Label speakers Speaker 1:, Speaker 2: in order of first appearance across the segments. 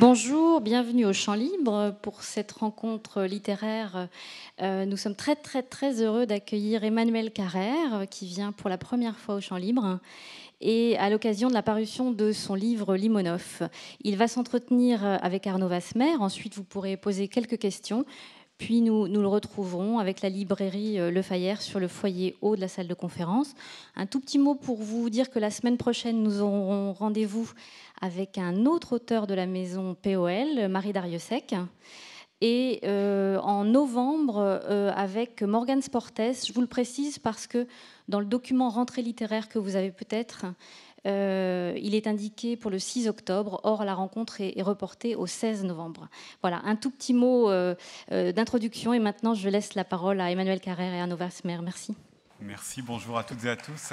Speaker 1: Bonjour, bienvenue au Champ Libre pour cette rencontre littéraire. Euh, nous sommes très très très heureux d'accueillir Emmanuel Carrère euh, qui vient pour la première fois au Champ Libre et à l'occasion de la parution de son livre Limonov. Il va s'entretenir euh, avec Arnaud Vasmer, ensuite vous pourrez poser quelques questions. Puis nous, nous, le retrouverons avec la librairie Le Fayère sur le foyer haut de la salle de conférence. Un tout petit mot pour vous dire que la semaine prochaine, nous aurons rendez-vous avec un autre auteur de la maison POL, Marie Dariussec. Et euh, en novembre, euh, avec Morgan Sportes, je vous le précise parce que dans le document rentrée littéraire que vous avez peut-être, euh, il est indiqué pour le 6 octobre. Or, la rencontre est, reportée au 16 novembre. Voilà, un tout petit mot d'introduction. Et maintenant, je laisse la parole à Emmanuel Carrère et à Nova Merci. Merci, bonjour à toutes et à tous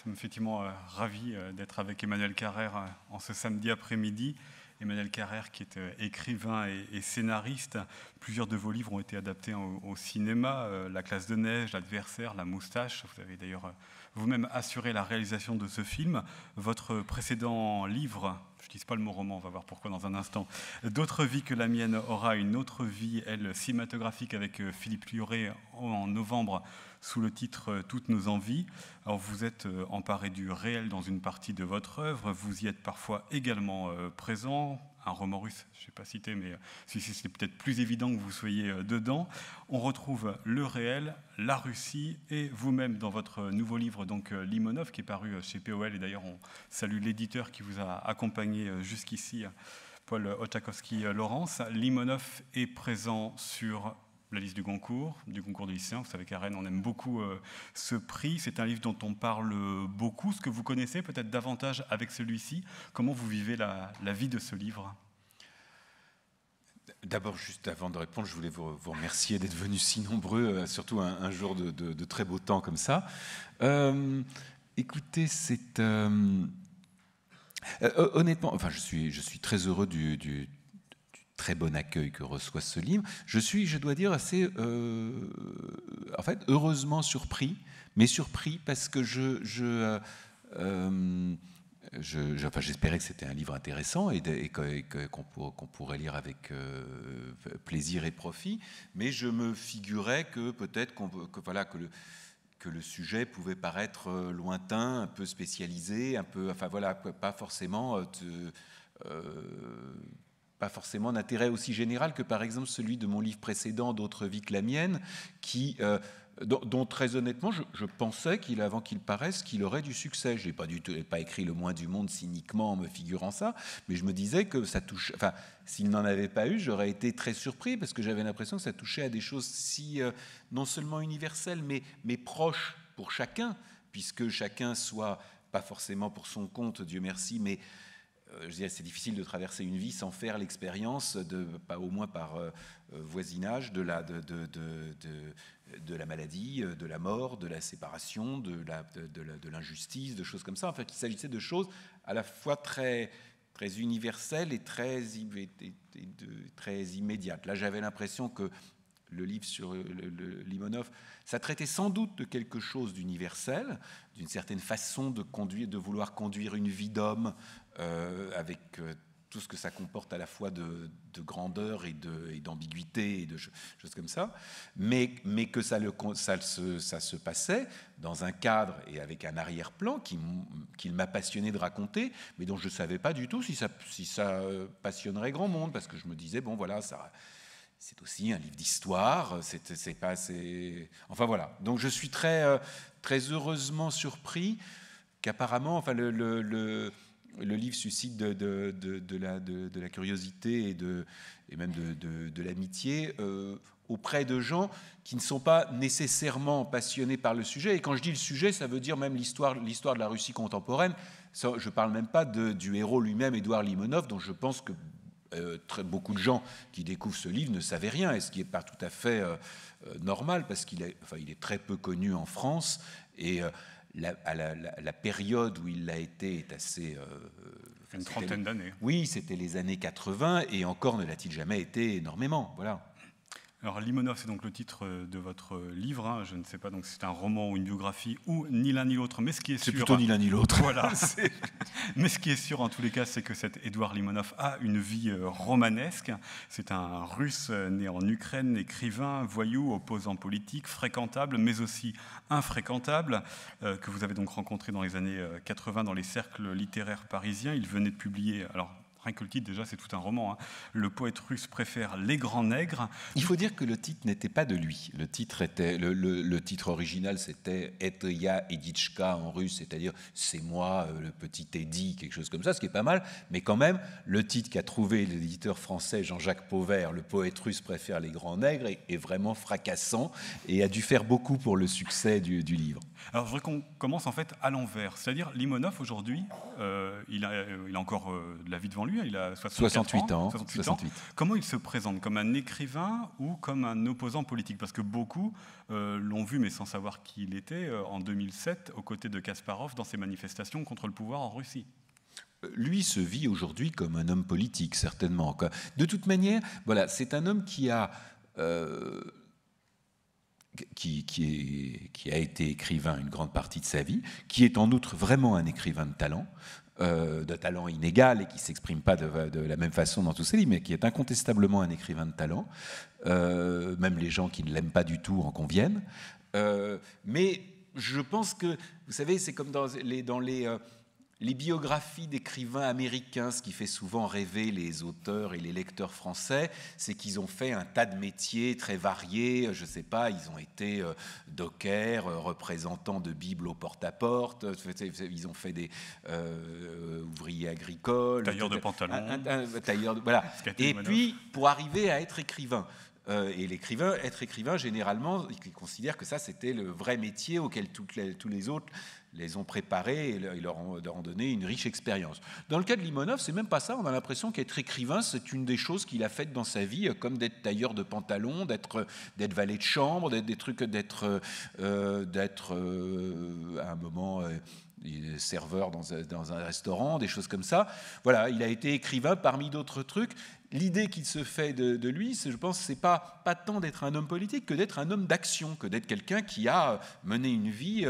Speaker 1: suis effectivement euh, ravi euh, d'être avec Emmanuel Carrère euh, en ce samedi après-midi. Emmanuel Carrère, qui est écrivain et, scénariste, plusieurs de vos livres ont été adaptés au, cinéma La classe de neige, L'adversaire, La moustache. Vous avez d'ailleurs vous-même assuré la réalisation de ce film. Votre précédent livre, je ne dis pas le mot roman, on va voir pourquoi dans un instant, D'autres vies que la mienne aura une autre vie, elle cinématographique avec Philippe Lioré en novembre sous le titre euh, Toutes nos envies. Alors vous êtes euh, emparé du réel dans une partie de votre œuvre, vous y êtes parfois également euh, présent, un roman russe, je ne sais pas citer, mais c'est peut-être plus évident que vous soyez dedans. On retrouve le réel, la Russie et vous-même dans votre nouveau livre, donc Limonov, qui est paru chez POL. Et d'ailleurs, on salue l'éditeur qui vous a accompagné jusqu'ici, Paul Otakowski-Laurence. Limonov est présent sur la liste du Goncourt, du concours de lycéens. Vous savez qu'à Rennes, on aime beaucoup euh, ce prix. C'est un livre dont on parle beaucoup. Ce que vous connaissez peut-être davantage avec celui-ci. Comment vous vivez la, vie de ce livre
Speaker 2: D'abord, juste avant de répondre, je voulais vous, remercier d'être venus si nombreux, euh, surtout un, jour de, très beau temps comme ça. Euh, écoutez, c'est... honnêtement, enfin, je suis, je suis très heureux du, du très bon accueil que reçoit ce livre. Je suis, je dois dire, assez, euh, en fait, heureusement surpris, mais surpris parce que je, je, euh, euh, enfin, j'espérais que c'était un livre intéressant et, qu'on, pourrait lire avec plaisir et profit, mais je me figurais que peut-être qu'on, que voilà que le que le sujet pouvait paraître lointain, un peu spécialisé, un peu, enfin voilà, pas forcément te, pas forcément un intérêt aussi général que par exemple celui de mon livre précédent, D'autres vies que la mienne, qui, euh, dont, très honnêtement je, pensais qu'il, avant qu'il paraisse, qu'il aurait du succès. Je n'ai pas, pas écrit le moins du monde cyniquement en me figurant ça, mais je me disais que ça touche... Enfin, s'il n'en avait pas eu, j'aurais été très surpris parce que j'avais l'impression que ça touchait à des choses si euh, non seulement universelles, mais, mais proches pour chacun, puisque chacun soit, pas forcément pour son compte, Dieu merci, mais... Euh, c'est difficile de traverser une vie sans faire l'expérience, de, pas au moins par euh, euh, voisinage, de la, de, la maladie, de la mort, de la séparation, de, la, de, l'injustice, de choses comme ça. Enfin, il s'agissait de choses à la fois très, très universelles et très, et, très immédiates. Là, j'avais l'impression que le livre sur le, Limonov, ça traitait sans doute de quelque chose d'universel, d'une certaine façon de conduire, de vouloir conduire une vie d'homme, euh, avec euh, tout ce que ça comporte à la fois de, grandeur et d'ambiguïté et, de choses comme ça, mais, mais que ça, le, se, ça se passait dans un cadre et avec un arrière-plan qu'il m'a passionné de raconter, mais dont je ne savais pas du tout si ça, si ça euh, passionnerait grand monde, parce que je me disais, bon voilà, ça... C'est aussi un livre d'histoire, c'est pas assez... Enfin voilà, donc je suis très, très heureusement surpris qu'apparemment, enfin le, le le livre suscite de, la, de, la, curiosité et, de, et même de, l'amitié euh, auprès de gens qui ne sont pas nécessairement passionnés par le sujet. Et quand je dis le sujet, ça veut dire même l'histoire, de la Russie contemporaine. Ça, je ne parle même pas du héros lui-même, Édouard Limonov, dont je pense que euh, très, beaucoup de gens qui découvrent ce livre ne savaient rien, et ce qui n'est pas tout à fait euh, normal, parce qu'il est, enfin, est très peu connu en France. Et la, période où il l'a été est assez... Euh, Une trentaine d'années. Oui, c'était les
Speaker 1: années 80, et encore ne l'a-t-il jamais été énormément. Voilà. Alors Limonov, c'est donc le titre euh, de votre euh, livre. Hein. Je ne sais pas donc si c'est un roman ou une biographie ou ni l'un ni l'autre, mais ce qui est, sûr, plutôt ni l'un ni l'autre. Voilà. mais ce qui est sûr en tous les cas, c'est que cet Édouard Limonov a une vie euh, romanesque. C'est un Russe né en Ukraine, écrivain, voyou, opposant politique, fréquentable, mais aussi infréquentable, que vous avez donc rencontré dans les années 80 dans les cercles littéraires parisiens. Il venait de publier, alors rien que le titre déjà c'est tout un roman, hein. le poète russe préfère les grands nègres. Il faut dire que le titre n'était pas de lui,
Speaker 2: le titre, était, le, titre original c'était Etoya Edichka en russe, c'est-à-dire c'est moi euh, le petit Eddy, quelque chose comme ça, ce qui est pas mal, mais quand même le titre qu'a trouvé l'éditeur français Jean-Jacques Pauvert, le poète russe préfère les grands nègres, est, vraiment fracassant et a dû faire beaucoup pour le succès du, livre.
Speaker 1: Alors je voudrais qu'on commence en fait à l'envers, c'est-à-dire Limonov aujourd'hui, euh, euh, il, a, encore de la vie devant lui, Hein, il a 68 ans, Comment il se présente Comme un écrivain ou comme un opposant politique Parce que beaucoup euh, l'ont vu, mais sans savoir qui il était, euh, en 2007, aux côtés de Kasparov dans ses manifestations contre le pouvoir en Russie
Speaker 2: euh, lui se vit aujourd'hui comme un homme politique, certainement. De toute manière, voilà, c'est un homme qui a, qui, qui, a été écrivain une grande partie de sa vie, qui est en outre vraiment un écrivain de talent. Euh, de talent inégal et qui ne s'exprime pas de, la même façon dans tous ses livres, mais qui est incontestablement un écrivain de talent. Euh, même les gens qui ne l'aiment pas du tout en conviennent. Euh, mais je pense que, vous savez, c'est comme dans les... Dans les les biographies d'écrivains américains, ce qui fait souvent rêver les auteurs et les lecteurs français, c'est qu'ils ont fait un tas de métiers très variés. Je ne sais pas, ils ont été euh, dockers, euh, représentants de Bible au porte-à-porte, ils ont fait des euh, ouvriers agricoles, tailleurs de pantalons, tailleur voilà. Et puis pour arriver à être écrivain. et l'écrivain, être écrivain, généralement, il considère que ça, c'était le vrai métier auquel tous les autres les ont préparés et leur ont, leur ont donné une riche expérience. Dans le cas de Limonov, c'est même pas ça. On a l'impression qu'être écrivain, c'est une des choses qu'il a faites dans sa vie, euh, comme d'être tailleur de pantalon, d'être euh, d'être valet de chambre, d'être des trucs, d'être euh, d'être à un moment. serveur dans un, restaurant, des choses comme ça. Voilà, il a été écrivain parmi d'autres trucs. L'idée qu'il se fait de, lui, je pense, c'est pas, pas tant d'être un homme politique que d'être un homme d'action, que d'être quelqu'un qui a mené une vie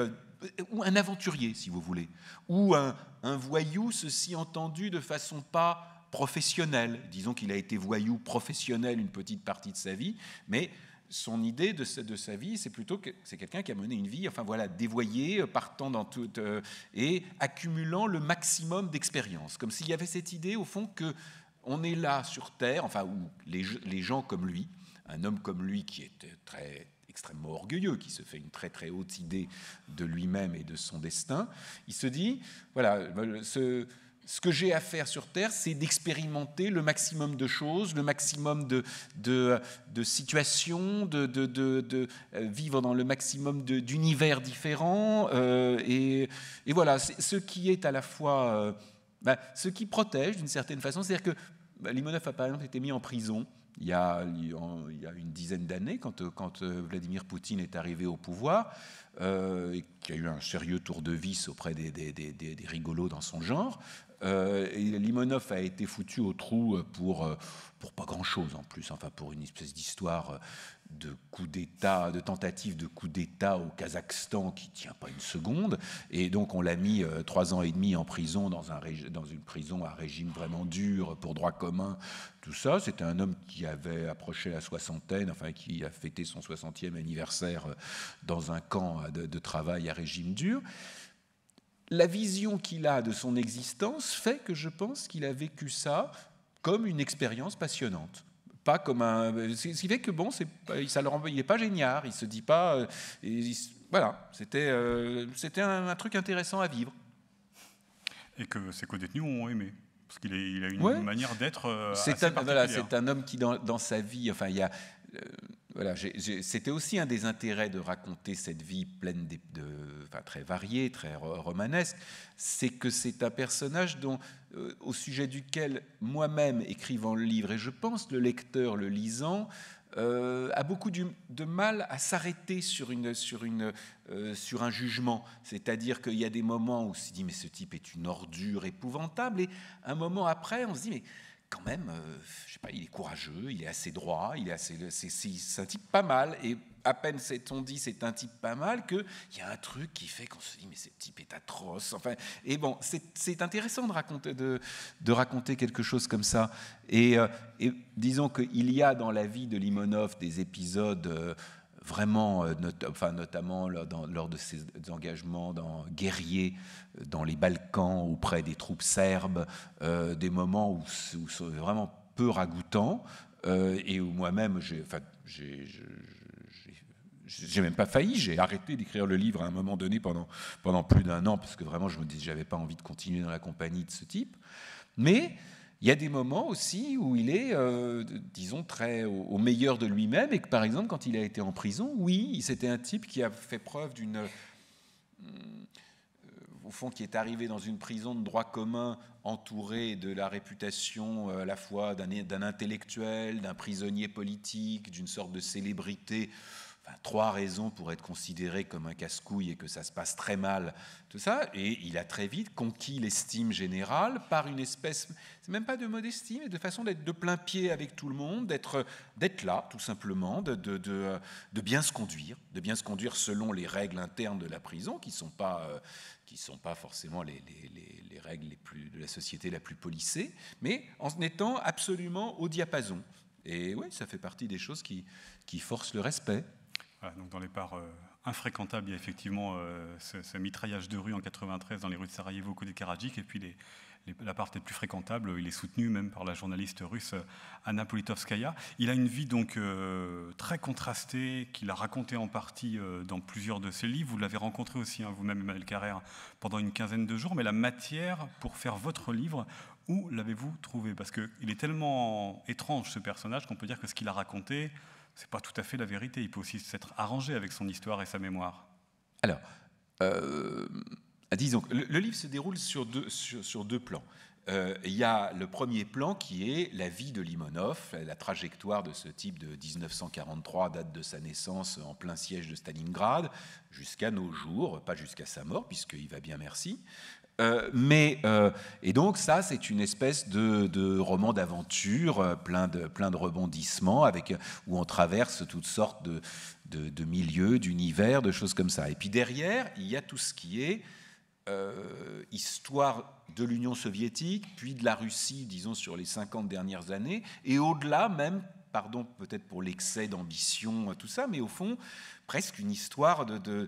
Speaker 2: ou un aventurier, si vous voulez, ou un, voyou, ceci entendu de façon pas professionnelle. Disons qu'il a été voyou professionnel une petite partie de sa vie, mais son idée de sa, de sa vie, c'est plutôt que c'est quelqu'un qui a mené une vie, enfin voilà, dévoyée, euh, partant dans tout euh, et accumulant le maximum d'expérience. Comme s'il y avait cette idée, au fond, que on est là sur Terre, enfin, où les, les gens comme lui, un homme comme lui qui était très extrêmement orgueilleux, qui se fait une très très haute idée de lui-même et de son destin, il se dit, voilà, ce, que j'ai à faire sur Terre, c'est d'expérimenter le maximum de choses, le maximum de, situations, de, euh, vivre dans le maximum d'univers différents. Euh, et, voilà, ce qui est à la fois... Euh, bah, ce qui protège d'une certaine façon, c'est-à-dire que ben, Limonov a par exemple été mis en prison il y a, il une dizaine d'années, quand, quand, euh, Vladimir Poutine est arrivé au pouvoir, euh, et qui a eu un sérieux tour de vis auprès des, des, rigolos dans son genre, euh, et Limonov a été foutu au trou pour, euh, pour pas grand-chose en plus, enfin pour une espèce d'histoire de coup d'État, de tentative de coup d'État au Kazakhstan qui tient pas une seconde. Et donc on l'a mis euh, trois ans et demi en prison dans, une prison à régime vraiment dur pour droit commun. Tout ça, c'était un homme qui avait approché la soixantaine, enfin qui a fêté son 60e anniversaire euh, dans un camp euh, de travail à régime dur. La vision qu'il a de son existence fait que je pense qu'il a vécu ça comme une expérience passionnante pas comme un. Ce qui fait que bon, c'est, ça le il n'est pas génial, il se dit pas. Euh, voilà, c'était, euh, c'était un, truc intéressant à vivre.
Speaker 1: Et que ses co-détenus ont aimé. Parce qu'il a une manière d'être. Euh, c'est, un, c'est
Speaker 2: un homme qui, dans, dans sa vie, enfin, il y a c'était aussi un des intérêts de raconter cette vie pleine de, enfin, très variée, très romanesque, c'est que c'est un personnage dont, euh, au sujet duquel moi-même écrivant le livre et je pense le lecteur le lisant euh, a beaucoup de mal à s'arrêter sur, une, sur, une, euh, sur un jugement. C'est-à-dire qu'il y a des moments où on se dit mais ce type est une ordure épouvantable et un moment après on se dit mais quand même, euh, je sais pas, il est courageux, il est assez droit, il est assez, c'est un type pas mal. Et à peine s'est-on dit c'est un type pas mal que il y a un truc qui fait qu'on se dit mais ce type est atroce. Enfin, et bon, c'est intéressant de raconter de, de, raconter quelque chose comme ça. Et, euh, et disons qu'il y a dans la vie de Limonov des épisodes euh, vraiment, euh, enfin, notamment lors, de ses engagements dans, guerriers euh, dans les Balkans auprès des troupes serbes, euh, des moments où, c'est vraiment peu ragoûtant et où moi-même, j'ai, enfin, j'ai même pas failli, j'ai arrêté d'écrire le livre à un moment donné pendant, pendant plus d'un an parce que vraiment je me disais j'avais pas envie de continuer dans la compagnie de ce type. Mais il y a des moments aussi où il est, euh, disons, très au, meilleur de lui-même et que, par exemple, quand il a été en prison, oui, c'était un type qui a fait preuve d'une... Euh, euh, au fond, qui est arrivé dans une prison de droit commun entouré de la réputation à la fois d'un intellectuel, d'un prisonnier politique, d'une sorte de célébrité trois raisons pour être considéré comme un casse-couille et que ça se passe très mal, tout ça. Et il a très vite conquis l'estime générale par une espèce, c'est même pas de modestie, mais de façon d'être de plein pied avec tout le monde, d'être, d'être là, tout simplement, de, bien se conduire, de bien se conduire selon les règles internes de la prison, qui ne sont, pas, euh, qui sont pas forcément les, règles les plus, de la société la plus polissée, mais en étant
Speaker 1: absolument au diapason. Et oui, ça fait partie des choses qui forcent le respect donc dans les parts euh, infréquentables, il y a effectivement euh, ce, mitraillage de rue en 93 dans les rues de Sarajevo, côté Karadzic, et puis la partie peut plus fréquentable, il est soutenu même par la journaliste russe euh, Anna Politkovskaya. Il a une vie donc très contrastée, qu'il a racontée en partie dans plusieurs de ses livres. Vous l'avez rencontré aussi hein, vous-même, Emmanuel Carrère, pendant une quinzaine de jours, mais la matière pour faire votre livre, où l'avez-vous trouvé Parce qu'il est tellement étrange ce personnage qu'on peut dire que ce qu'il a raconté, n'est pas tout à fait la vérité. Il peut aussi s'être arrangé avec son histoire et sa mémoire.
Speaker 2: Alors, euh, disons, le, le, livre se déroule sur deux, sur, deux plans. Euh, il y a le premier plan qui est la vie de Limonov, la trajectoire de ce type de 1943, date de sa naissance en plein siège de Stalingrad, jusqu'à nos jours, pas jusqu'à sa mort, puisqu'il va bien merci. Euh, mais, euh, et donc ça, c'est une espèce de, roman d'aventure, euh, plein de, plein de rebondissements, avec, où on traverse toutes sortes de, de, milieux, d'univers, de choses comme ça. Et puis derrière, il y a tout ce qui est histoire de l'Union soviétique, puis de la Russie, disons, sur les 50 dernières années, et au-delà même, pardon peut-être pour l'excès d'ambition, tout ça, mais au fond, presque une histoire de,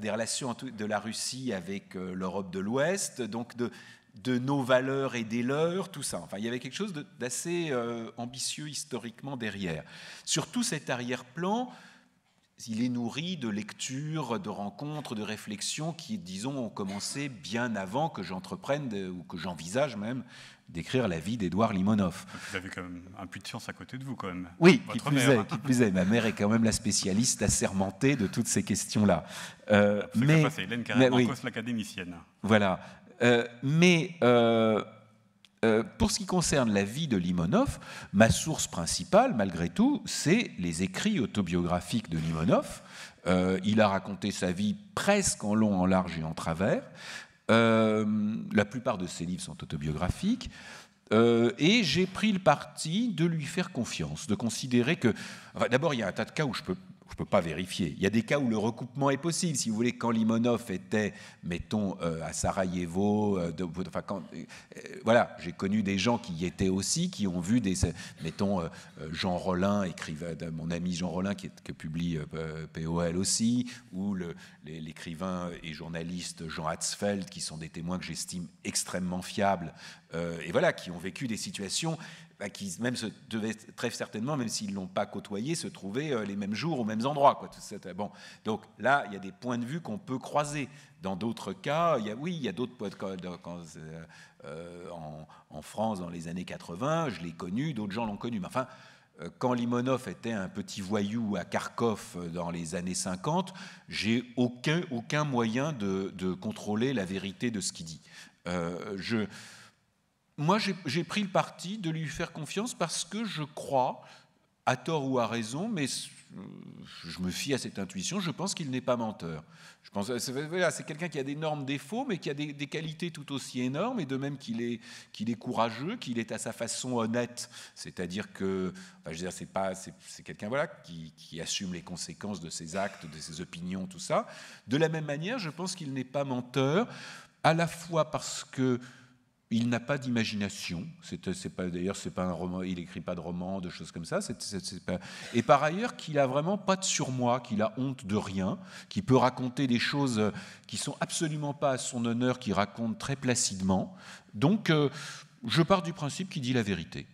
Speaker 2: des relations de la Russie avec euh, l'Europe de l'Ouest, donc de, nos valeurs et des leurs, tout ça. Enfin, il y avait quelque chose d'assez euh, ambitieux historiquement derrière. Sur cet arrière-plan, il est nourri de lectures, de rencontres, de réflexions qui, disons, ont commencé bien avant que j'entreprenne ou que j'envisage même d'écrire la vie d'Edouard Limonov.
Speaker 1: Vous avez quand même un puits de science à côté de vous, quand même. Oui, qui plus, est, qui Ma
Speaker 2: mère est quand même la spécialiste assermentée de toutes ces questions-là. Euh, mais, que c'est Hélène carré
Speaker 1: l'académicienne.
Speaker 2: Voilà. Euh, mais euh, euh, pour ce qui concerne la vie de Limonov, ma source principale, malgré tout, c'est les écrits autobiographiques de Limonov. il a raconté sa vie presque en long, en large et en travers. Euh, la plupart de ses livres sont autobiographiques. Euh, et j'ai pris le parti de lui faire confiance, de considérer que. D'abord, il y a un tas de cas où je peux je ne peux pas vérifier. Il y a des cas où le recoupement est possible. Si vous voulez, quand Limonov était, mettons, euh, à Sarajevo, euh, de, euh, voilà, j'ai connu des gens qui y étaient aussi, qui ont vu des, mettons, Jean Rollin, écrivain, mon ami Jean Rollin, qui, qui publie POL aussi, ou l'écrivain et journaliste Jean Hatzfeld, qui sont des témoins que j'estime extrêmement fiables, et voilà, qui ont vécu des situations bah, qui même se devaient très certainement, même s'ils ne l'ont pas côtoyé, se trouver euh, les mêmes jours aux mêmes endroits. Quoi, Bon, donc là, il y a des points de vue qu'on peut croiser. Dans d'autres cas, y oui, il y a d'autres points de euh, euh, en, France, dans les années 80, je l'ai connu, d'autres gens l'ont connu. Mais enfin, quand Limonov était un petit voyou à Kharkov dans les années 50, j'ai aucun, aucun moyen de, contrôler la vérité de ce qu'il dit. je, moi, j'ai pris le parti de lui faire confiance parce que je crois, à tort ou à raison, mais euh, je me fie à cette intuition, je pense qu'il n'est pas menteur. Je pense, euh, c'est quelqu'un qui a d'énormes défauts, mais qui a des, qualités tout aussi énormes, et de même qu'il est, qu'il est courageux, qu'il est à sa façon honnête. C'est-à-dire que, je dire, c'est pas, c'est, quelqu'un voilà qui, qui, assume les conséquences de ses actes, de ses opinions, tout ça. De la même manière, je pense qu'il n'est pas menteur, à la fois parce que il n'a pas d'imagination. d'ailleurs, c'est pas un roman. Il écrit pas de romans, de choses comme ça. Et par ailleurs, qu'il a vraiment pas de surmoi, qu'il a honte de rien, qu'il peut raconter des choses qui sont absolument pas à son honneur, qu'il raconte très placidement. Donc, euh, je pars du principe qu'il dit la vérité.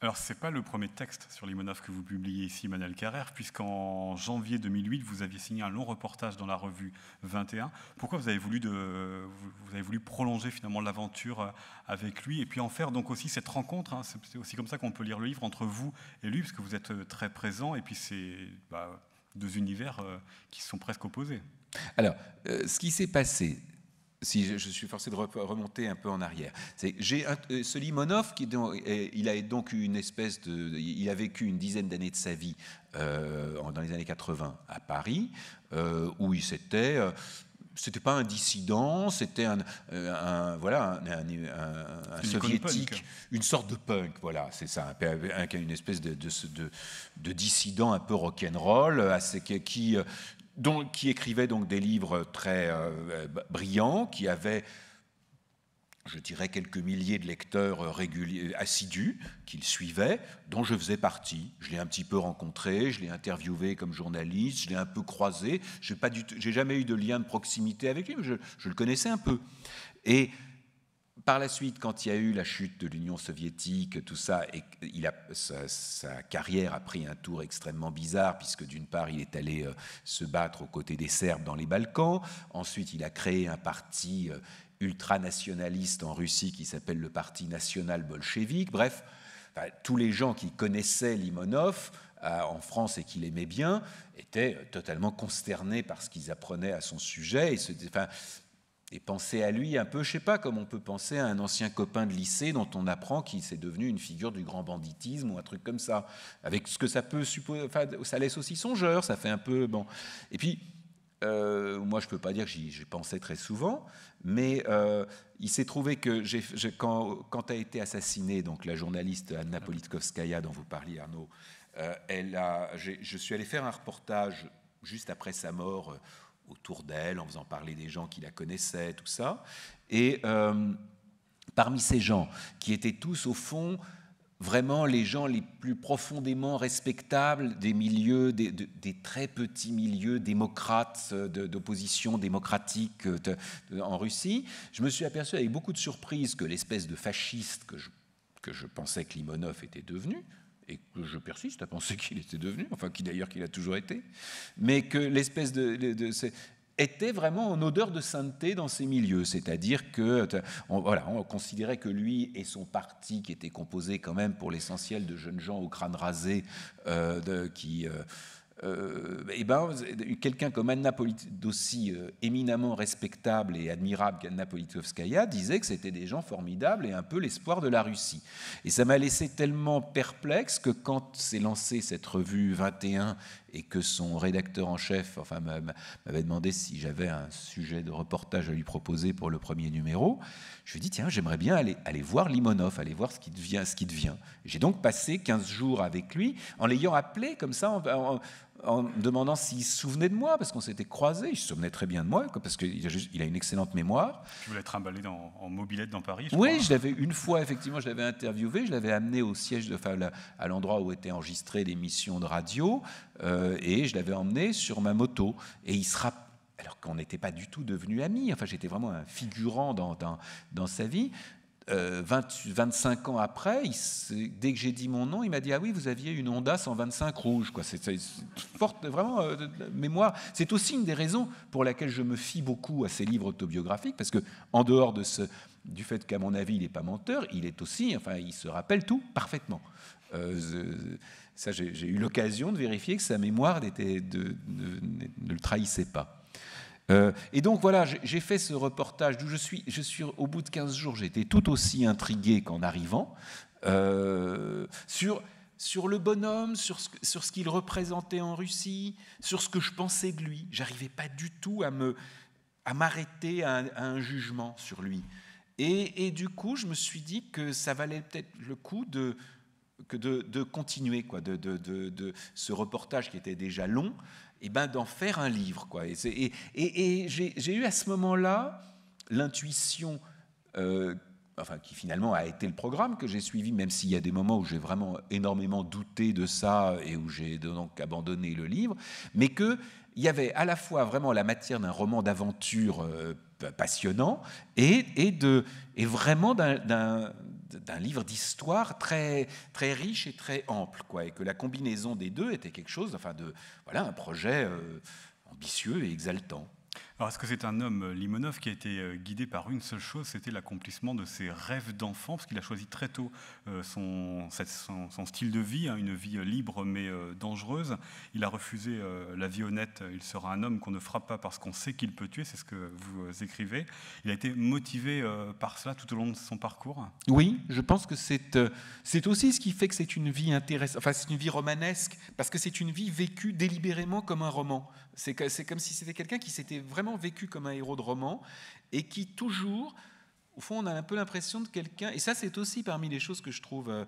Speaker 1: Alors, ce n'est pas le premier texte sur Limonov que vous publiez ici, Manuel Carrère, puisqu'en janvier 2008, vous aviez signé un long reportage dans la revue 21. Pourquoi vous avez voulu, de, vous avez voulu prolonger finalement l'aventure euh, avec lui et puis en faire donc aussi cette rencontre hein, C'est aussi comme ça qu'on peut lire le livre entre vous et lui, puisque vous êtes euh, très présent et puis c'est bah, deux univers euh, qui sont presque opposés.
Speaker 2: Alors, ce qui s'est passé, si je, suis forcé de remonter un peu en arrière. J'ai euh, ce Limonov qui il a donc une espèce de, il a vécu une dizaine d'années de sa vie euh, dans les années 80 à Paris, euh, où il s'était c'était pas un dissident, c'était un, voilà, un, soviétique, une sorte de punk, voilà, c'est ça, une espèce de, de, de, de, dissident un peu rock'n'roll, qui, qui écrivait donc des livres très euh, euh, brillants, qui avait, je dirais, quelques milliers de lecteurs euh, réguliers, assidus, qu'il suivait, dont je faisais partie. Je l'ai un petit peu rencontré, je l'ai interviewé comme journaliste, je l'ai un peu croisé. Je n'ai jamais eu de lien de proximité avec lui, mais je, je le connaissais un peu. Et par la suite, quand il y a eu la chute de l'Union soviétique, tout ça, et il a, sa, carrière a pris un tour extrêmement bizarre, puisque d'une part, il est allé euh, se battre aux côtés des Serbes dans les Balkans, ensuite, il a créé un parti euh, ultranationaliste en Russie qui s'appelle le Parti national bolchevique, bref, tous les gens qui connaissaient Limonov euh, en France et qui l'aimaient bien étaient totalement consternés par ce qu'ils apprenaient à son sujet. Et se, enfin, et penser à lui un peu, je sais pas, comme on peut penser à un ancien copain de lycée dont on apprend qu'il s'est devenu une figure du grand banditisme ou un truc comme ça, avec ce que ça peut ça laisse aussi songeur, ça fait un peu bon. Et puis euh, moi, je peux pas dire que j'y pensais très souvent, mais euh, il s'est trouvé que quand, a été assassinée donc la journaliste Anna Politkovskaya dont vous parliez Arnaud, euh, elle a, je suis allé faire un reportage juste après sa mort autour d'elle, en faisant parler des gens qui la connaissaient, tout ça. Et euh, parmi ces gens, qui étaient tous au fond vraiment les gens les plus profondément respectables des milieux, des, très petits milieux démocrates, euh, d'opposition démocratique euh, en Russie, je me suis aperçu avec beaucoup de surprise que l'espèce de fasciste que je, que je pensais que Limonov était devenu, et que je persiste à penser qu'il était devenu, enfin qui d'ailleurs qu'il a toujours été, mais que l'espèce de, était vraiment en odeur de sainteté dans ces milieux, c'est-à-dire que on, voilà, on considérait que lui et son parti, qui était composé quand même pour l'essentiel de jeunes gens au crâne rasé, euh, qui euh, et euh, eh ben, quelqu'un comme Anna d'aussi euh, éminemment respectable et admirable qu'Anna Politkovskaya disait que c'était des gens formidables et un peu l'espoir de la Russie. Et ça m'a laissé tellement perplexe que quand s'est lancée cette revue 21 et que son rédacteur en chef enfin, m'avait demandé si j'avais un sujet de reportage à lui proposer pour le premier numéro, je lui ai dit, tiens, j'aimerais bien aller, aller voir Limonov, aller voir ce qui devient. Ce qui devient. J'ai donc passé 15 jours avec lui en l'ayant appelé comme ça. en, en demandant s'il se souvenait de moi, parce qu'on s'était croisés. Il se souvenait très bien de moi, parce qu'il a, une excellente mémoire.
Speaker 1: Tu voulais être emballé en mobilette dans Paris. oui,
Speaker 2: je l'avais une fois, effectivement, je l'avais interviewé, je l'avais amené au siège, de, enfin, à l'endroit où étaient enregistrées les l'émission de radio, euh, et je l'avais emmené sur ma moto. Et il sera alors qu'on n'était pas du tout devenus amis. Enfin, j'étais vraiment un figurant dans, dans sa vie. 25 euh, ans après, il, dès que j'ai dit mon nom, il m'a dit Ah oui, vous aviez une Honda 125 rouge. C'est forte, vraiment, euh, mémoire. C'est aussi une des raisons pour laquelle je me fie beaucoup à ces livres autobiographiques, parce que, en dehors de ce, du fait qu'à mon avis, il n'est pas menteur, il est aussi, enfin, il se rappelle tout parfaitement. Euh, ça, j'ai eu l'occasion de vérifier que sa mémoire ne le trahissait pas. Euh, et donc voilà, j'ai fait ce reportage d'où je suis, je suis au bout de 15 jours, j'étais tout aussi intrigué qu'en arrivant euh, sur sur le bonhomme, sur ce, sur ce qu'il représentait en Russie, sur ce que je pensais de lui. J'arrivais pas du tout à me à m'arrêter à, un jugement sur lui. Et, et, du coup, je me suis dit que ça valait peut-être le coup de, que de, de continuer quoi, de, de, de, ce reportage qui était déjà long, et eh ben, d'en faire un livre. Quoi. Et, j'ai eu à ce moment-là l'intuition, euh, enfin, qui finalement a été le programme que j'ai suivi, même s'il y a des moments où j'ai vraiment énormément douté de ça et où j'ai donc abandonné le livre, mais qu'il y avait à la fois vraiment la matière d'un roman d'aventure. Euh, passionnant et, et, de, et vraiment d'un d'un livre d'histoire très, très riche et très ample, quoi, et que la combinaison des deux était quelque chose, enfin, de, voilà, un projet
Speaker 1: euh, ambitieux et exaltant. Alors, est-ce que c'est un homme, euh, Limonov, qui a été euh, guidé par une seule chose, c'était l'accomplissement de ses rêves d'enfant, parce qu'il a choisi très tôt euh, son, son, style de vie, hein, une vie libre mais dangereuse. Il a refusé la vie honnête, il sera un homme qu'on ne frappe pas parce qu'on sait qu'il peut tuer, c'est ce que vous écrivez. Il a été motivé par cela tout au long de son parcours
Speaker 2: Oui, je pense que c'est aussi ce qui fait que c'est une vie intéressante, enfin c'est une vie romanesque, parce que c'est une vie vécue délibérément comme un roman. C'est comme si c'était quelqu'un qui s'était vraiment vécu comme un héros de roman et qui toujours, au fond, on a un peu l'impression de quelqu'un. Et ça, c'est aussi parmi les choses que je trouve euh,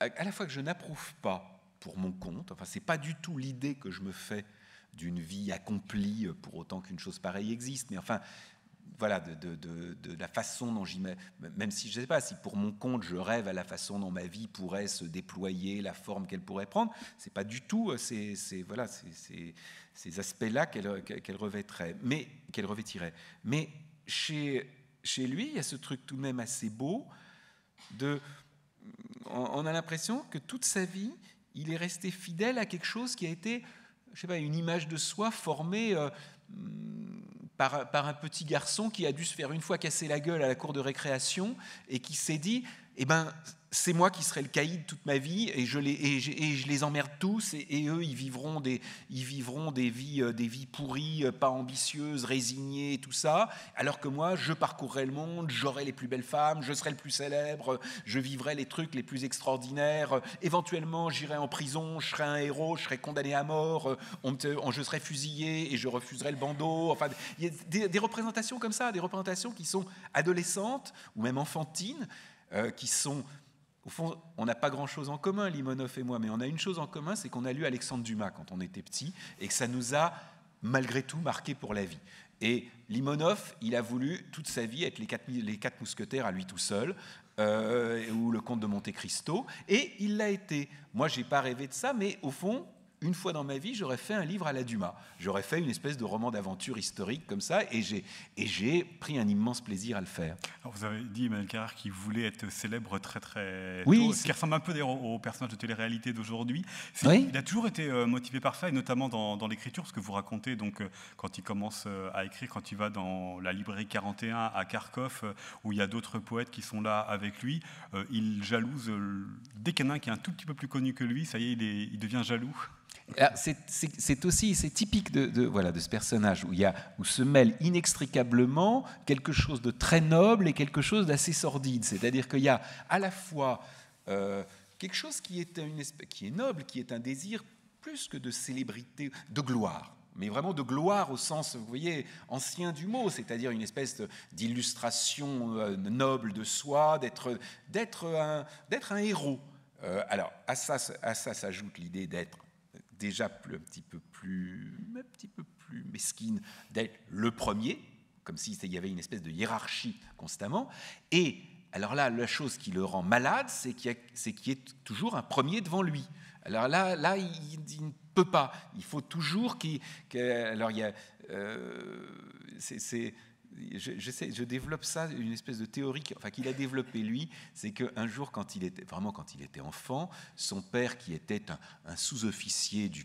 Speaker 2: à la fois que je n'approuve pas pour mon compte. Enfin, c'est pas du tout l'idée que je me fais d'une vie accomplie, pour autant qu'une chose pareille existe. Mais enfin, voilà, de, de, la façon dont j'y même si je ne sais pas si pour mon compte je rêve à la façon dont ma vie pourrait se déployer, la forme qu'elle pourrait prendre, c'est pas du tout euh, ces, voilà, aspects-là qu'elle qu'elle revêtirait, mais qu'elle revêtirait. Mais chez, chez lui, il y a ce truc tout de même assez beau de, on, a l'impression que toute sa vie, il est resté fidèle à quelque chose qui a été, je sais pas, une image de soi formée. Euh, par, un petit garçon qui a dû se faire une fois casser la gueule à la cour de récréation et qui s'est dit, eh ben, c'est moi qui serai le caïd toute ma vie et je les, emmerde tous et, eux, ils vivront des, ils vivront des, vies, euh, des vies pourries, euh, pas ambitieuses, résignées, tout ça, alors que moi, je parcourrai le monde, j'aurai les plus belles femmes, je serai le plus célèbre, je vivrai les trucs les plus extraordinaires, euh, éventuellement j'irai en prison, je serai un héros, je serai condamné à mort, on, je serai fusillé et je refuserai le bandeau. Enfin, il y a des, représentations comme ça, des représentations qui sont adolescentes ou même enfantines, qui sont au fond, on n'a pas grand-chose en commun, Limonov et moi, mais on a une chose en commun, c'est qu'on a lu Alexandre Dumas quand on était petit, et que ça nous a malgré tout marqué pour la vie. Et Limonov, il a voulu toute sa vie être les quatre, mousquetaires à lui tout seul, euh, ou le comte de Monte Cristo, et il l'a été. Moi, j'ai pas rêvé de ça, mais au fond, une fois dans ma vie, j'aurais fait un livre à la Dumas. J'aurais fait une espèce de roman d'aventure historique comme ça, et j'ai, et j'ai pris un immense
Speaker 1: plaisir à le faire. vous avez dit, Emmanuel Carrère, qu'il voulait être célèbre très très oui, ce qui ressemble un peu aux personnages de télé-réalité d'aujourd'hui. Oui. Il a toujours été euh, motivé par ça, et notamment dans, l'écriture, ce que vous racontez, donc euh, quand il commence euh, à écrire, quand il va dans la librairie 41 à Kharkov, où il y a d'autres poètes qui sont là avec lui, il jalouse, dès qu'il y a un qui est un tout petit peu plus connu que lui, ça y est, il, est, il devient jaloux. Ah, c'est aussi,
Speaker 2: c'est typique de, voilà, de ce personnage où, il y a, où se mêle inextricablement quelque chose de très noble et quelque chose d'assez sordide. C'est-à-dire qu'il y a à la fois euh, quelque chose qui est, une espèce, qui est noble, qui est un désir plus que de célébrité, de gloire mais vraiment de gloire au sens, vous voyez, ancien du mot, c'est-à-dire une espèce d'illustration euh, noble de soi, d'être, d'être, un, d'être un héros. Euh, alors, à ça, à ça s'ajoute l'idée d'être déjà plus, un, petit peu plus, un petit peu plus mesquine d'être le premier, comme s'il y avait une espèce de hiérarchie constamment. Et alors là, la chose qui le rend malade, c'est qu'il y, ait toujours un premier devant lui. Alors là, là il, ne peut pas. Il faut toujours qu'il. alors il y a. Euh, c'est je, développe ça, une espèce de théorie qu'il a développée lui, c'est qu'un jour, quand il était, vraiment quand il était enfant, son père, qui était un, sous-officier de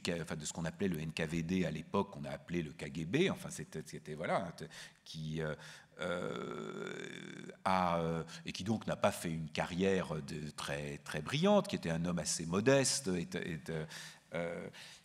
Speaker 2: ce qu'on appelait le NKVD à l'époque, qu'on a appelé le KGB, enfin, c'était, voilà, hein, qui, euh, euh, a, euh, et qui donc n'a pas fait une carrière de, très, très brillante, qui était un homme assez modeste.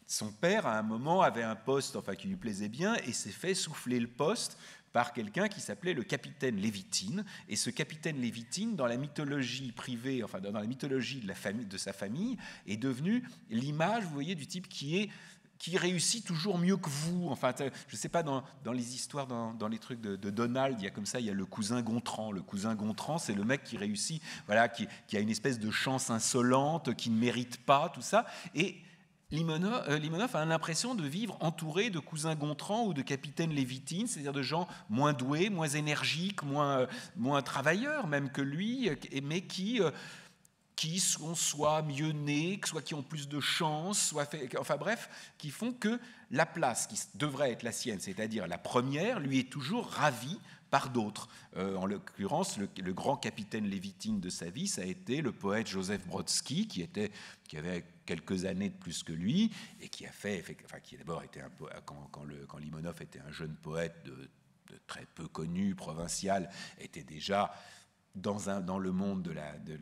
Speaker 2: son père, à un moment, avait un poste enfin, qui lui plaisait bien et s'est fait souffler le poste par quelqu'un qui s'appelait le capitaine Lévitine. Et ce capitaine Lévitine, dans la mythologie privée, enfin dans la mythologie de, la famille, de sa famille, est devenu l'image, vous voyez, du type qui est qui réussit toujours mieux que vous. Enfin, je sais pas, dans, les histoires, dans, les trucs de, Donald, il y a comme ça, il y a le cousin Gontran. Le cousin Gontran, c'est le mec qui réussit, voilà, qui, qui, a une espèce de chance insolente, qui ne mérite pas, tout ça. Et euh, Limonov, a l'impression de vivre entouré de cousins Gontran ou de capitaines Lévitine, c'est-à-dire de gens moins doués, moins énergiques, moins, euh, moins travailleurs même que lui, euh, mais qui qui sont soit mieux nés, soit qui ont plus de chance, soit enfin bref, qui font que la place qui devrait être la sienne, c'est-à-dire la première, lui est toujours ravie par d'autres. en l'occurrence, le, grand capitaine lévitine de sa vie, ça a été le poète Joseph Brodsky, qui, était, qui avait quelques années de plus que lui, et qui a fait, enfin, qui d'abord était un peu, quand, Limonov était un jeune poète de, très peu connu, provincial, était déjà dans, un, dans le monde de la, de,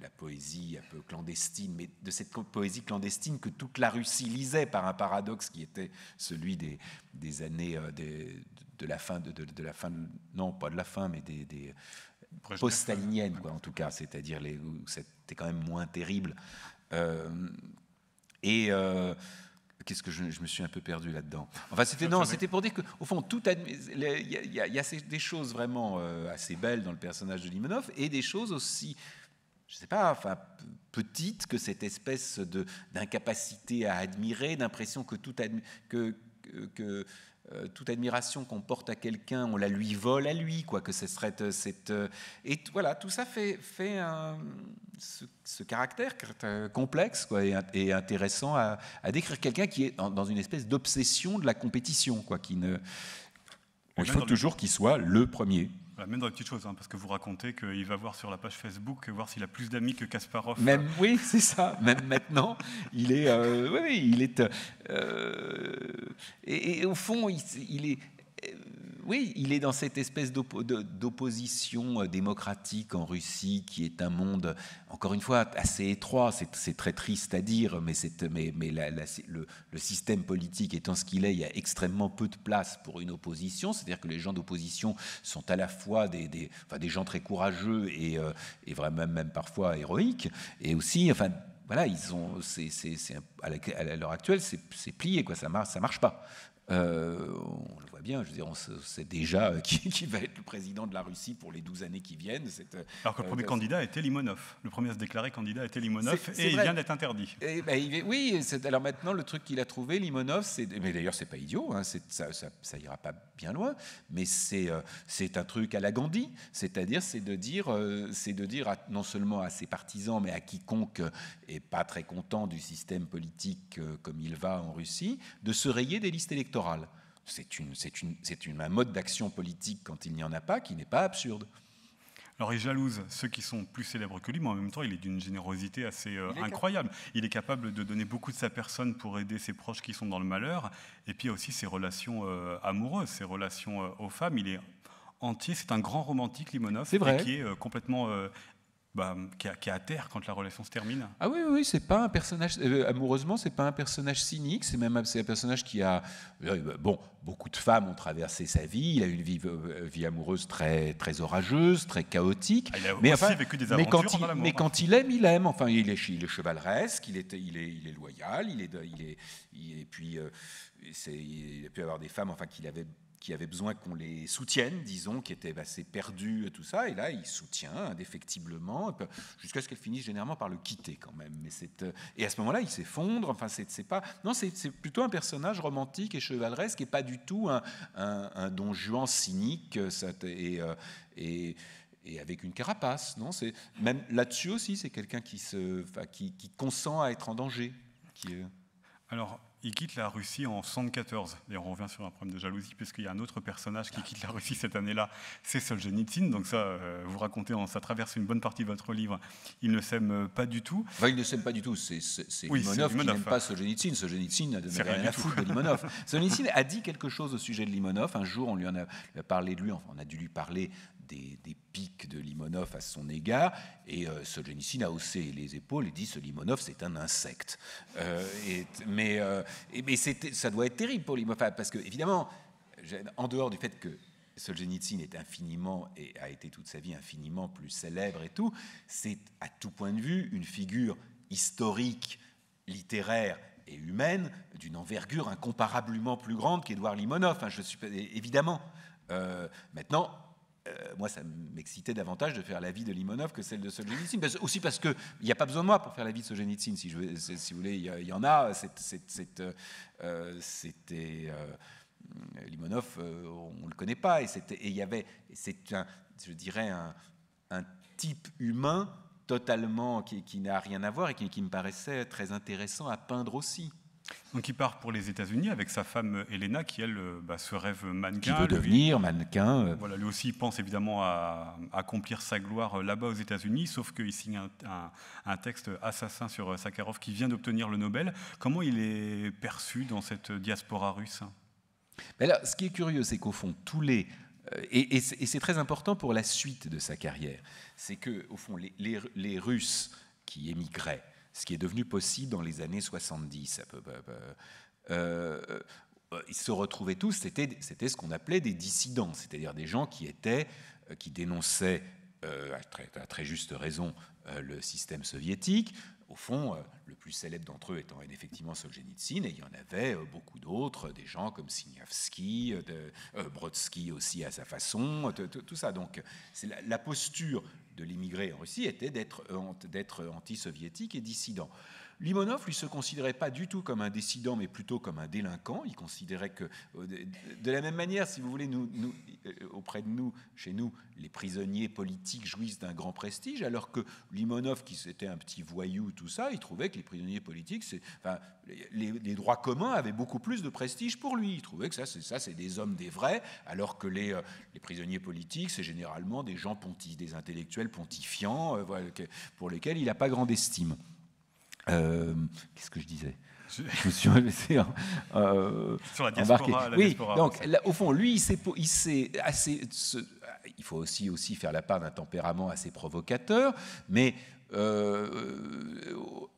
Speaker 2: la poésie un peu clandestine, mais de cette poésie clandestine que toute la Russie lisait par un paradoxe qui était celui des, années euh, de, la fin de, la fin non pas de la fin mais des post-stalinienne, en tout cas, c'est-à-dire les, où c'était quand même moins terrible. Euh, et euh, qu'est-ce que je, me suis un peu perdu là-dedans. Enfin, c'était non, c'était pour dire que, au fond, tout il y, y, y, a des choses vraiment euh, assez belles dans le personnage de Limonov et des choses aussi je ne sais pas, enfin, petite que cette espèce de, d'incapacité à admirer, d'impression que tout que, que euh, toute admiration qu'on porte à quelqu'un, on la lui vole à lui, quoi que ce serait euh, cette euh, et voilà tout ça fait fait ce, caractère complexe quoi et, intéressant à, à décrire quelqu'un qui est dans, une espèce d'obsession de la compétition quoi qui ne il faut toujours qu'il soit le premier
Speaker 1: même dans les petites choses, hein, parce que vous racontez qu'il va voir sur la page Facebook, voir s'il a plus d'amis que Kasparov. Même,
Speaker 2: euh. oui, c'est ça. Même maintenant, il est. Euh, oui oui, il est. Euh, et, au fond, il est oui, il est dans cette espèce d'opposition euh, démocratique en Russie, qui est un monde, encore une fois, assez étroit. C'est très triste à dire, mais, mais, mais le, système politique étant ce qu'il est, il y a extrêmement peu de place pour une opposition. C'est-à-dire que les gens d'opposition sont à la fois des, des, gens très courageux et, euh, vraiment même parfois héroïques, et aussi, enfin, voilà, ils ont, à l'heure actuelle, c'est, plié, quoi, ça ne ça marche pas. Euh, on bien. Je veux dire, on sait déjà euh, qui, va être le président de la Russie pour les 12 années qui viennent. Euh, alors que le premier euh, candidat était Limonov. Le premier à se déclarer candidat était
Speaker 1: Limonov et il vient d'être interdit.
Speaker 2: Et bah, oui, alors maintenant, le truc qu'il a trouvé, Limonov, c'est. Mais d'ailleurs, c'est pas idiot, hein, ça, ça, ira pas bien loin, mais c'est c'est un truc à la Gandhi. C'est-à-dire, c'est de dire, c'est de dire non seulement à ses partisans, mais à quiconque est pas très content du système politique comme il va en Russie, de se rayer des listes électorales c'est une, une, une, un mode d'action politique quand il
Speaker 1: n'y en a pas qui n'est pas absurde. Alors, il jalouse ceux qui sont plus célèbres que lui, mais en même temps, il est d'une générosité assez euh, incroyable. Il est capable de donner beaucoup de sa personne pour aider ses proches qui sont dans le malheur. Et puis, il a aussi ses relations euh, amoureuses, ses relations euh, aux femmes. Il est entier. C'est un grand romantique, Limonov, qui est complètement bah, qui, est, à terre quand la relation se termine.
Speaker 2: Ah oui, oui, c'est pas un personnage, euh, amoureusement, c'est pas un personnage cynique, c'est même un personnage qui a. Euh, bah, bon, beaucoup de femmes ont traversé sa vie, il a eu une vie, euh, amoureuse très, très orageuse, très chaotique. Ah, il a mais aussi vécu des aventures mais quand, il, mais hein. quand il aime, il aime. Enfin, il est, chevaleresque, il est, il, est, loyal, il est. Il il est et puis, il a pu avoir des femmes enfin, qu'il avait qui avait besoin qu'on les soutienne, disons, qui étaient assez bah, perdus, euh, tout ça. Et là, il soutient indéfectiblement, jusqu'à ce qu'elle finisse généralement par le quitter quand même. Mais euh, et à ce moment-là, il s'effondre. Enfin, c'est pas. Non, c'est plutôt un personnage romantique et chevaleresque et pas du tout un, don juan cynique euh, et, et, avec une carapace. Non, c'est même là-dessus aussi, c'est quelqu'un
Speaker 1: qui se, qui, qui, consent à être en danger. Qui, Alors, il quitte la Russie en 114 et on revient sur un problème de jalousie, puisqu'il y a un autre personnage qui quitte la Russie cette année-là, c'est Solzhenitsyn. Donc ça, euh, vous racontez, ça traverse une bonne partie de votre livre. Il ne s'aime euh, pas du tout. il ne s'aime pas du tout. C'est Limonov, qui n'aime pas hein. Solzhenitsyn. Solzhenitsyn
Speaker 2: n'a de rien à foutre de Limonov. Solzhenitsyn a dit quelque chose au sujet de Limonov. Un jour, on lui en a, parlé de lui. on a dû lui parler des, pics de Limonov à son égard, et euh, Solzhenitsyn a haussé les épaules et dit ce Limonov, c'est un insecte. Euh, mais euh, ça doit être terrible pour Limonov, parce que, évidemment, en dehors du fait que Solzhenitsyn est infiniment et a été toute sa vie infiniment plus célèbre et tout, c'est à tout point de vue une figure historique, littéraire et humaine d'une envergure incomparablement plus grande qu'Edouard Limonov, je suis, évidemment. Euh, maintenant, euh, moi, ça m'excitait davantage de faire la vie de Limonov que celle de Solzhenitsyn. aussi parce qu'il n'y a pas besoin de moi pour faire la vie de Solzhenitsyn. Si, vous voulez, il y, en a. Euh, euh, c'était. Limonov, on ne le connaît pas. Et il y avait. C'est un, je dirais, un, type humain totalement
Speaker 1: qui, n'a rien à voir et qui me paraissait très intéressant à peindre aussi. Donc il part pour les États-Unis avec sa femme euh, Elena, qui elle euh, bah, se rêve mannequin. Qui veut devenir
Speaker 2: mannequin. Euh.
Speaker 1: Voilà, lui aussi il pense évidemment à, accomplir sa gloire là-bas aux États-Unis, sauf qu'il signe un, un, texte assassin sur Sakharov qui vient d'obtenir le Nobel. Comment il est perçu dans cette diaspora russe
Speaker 2: là, ce qui est curieux, c'est qu'au fond, tous les et, c'est très important pour la suite de sa carrière. C'est que, au fond, les, les Russes qui émigraient, ce qui est devenu possible dans les années 70. Euh, euh, ils se retrouvaient tous, c'était ce qu'on appelait des dissidents, c'est-à-dire des gens qui étaient, euh, qui dénonçaient à, très, juste raison le système soviétique. Au fond, le plus célèbre d'entre eux étant effectivement Solzhenitsyn, et il y en avait beaucoup d'autres, des gens comme de Brodsky aussi à sa façon, tout ça. Donc, c'est la, posture, de l'immigré en Russie était d'être euh, anti-soviétique et dissident. Limonov, lui, se considérait pas du tout comme un dissident, mais plutôt comme un délinquant. Il considérait que, euh, de la même manière, si vous voulez, nous, euh, auprès de nous, chez nous, les prisonniers politiques jouissent d'un grand prestige, alors que Limonov, qui c'était un petit voyou, tout ça, il trouvait que les prisonniers politiques, les, droits communs avaient beaucoup plus de prestige pour lui. Il trouvait que ça, c'est des hommes, des vrais, alors que les, euh, prisonniers politiques, c'est généralement des gens pontifs, des intellectuels pontifiants, pour lesquels il n'a pas grande estime. Euh, qu'est-ce que je disais je me suis laissé hein, euh, Sur la diaspora, la oui, donc au fond, lui, il s'est, il assez. il faut aussi aussi faire la part d'un tempérament assez provocateur, mais euh,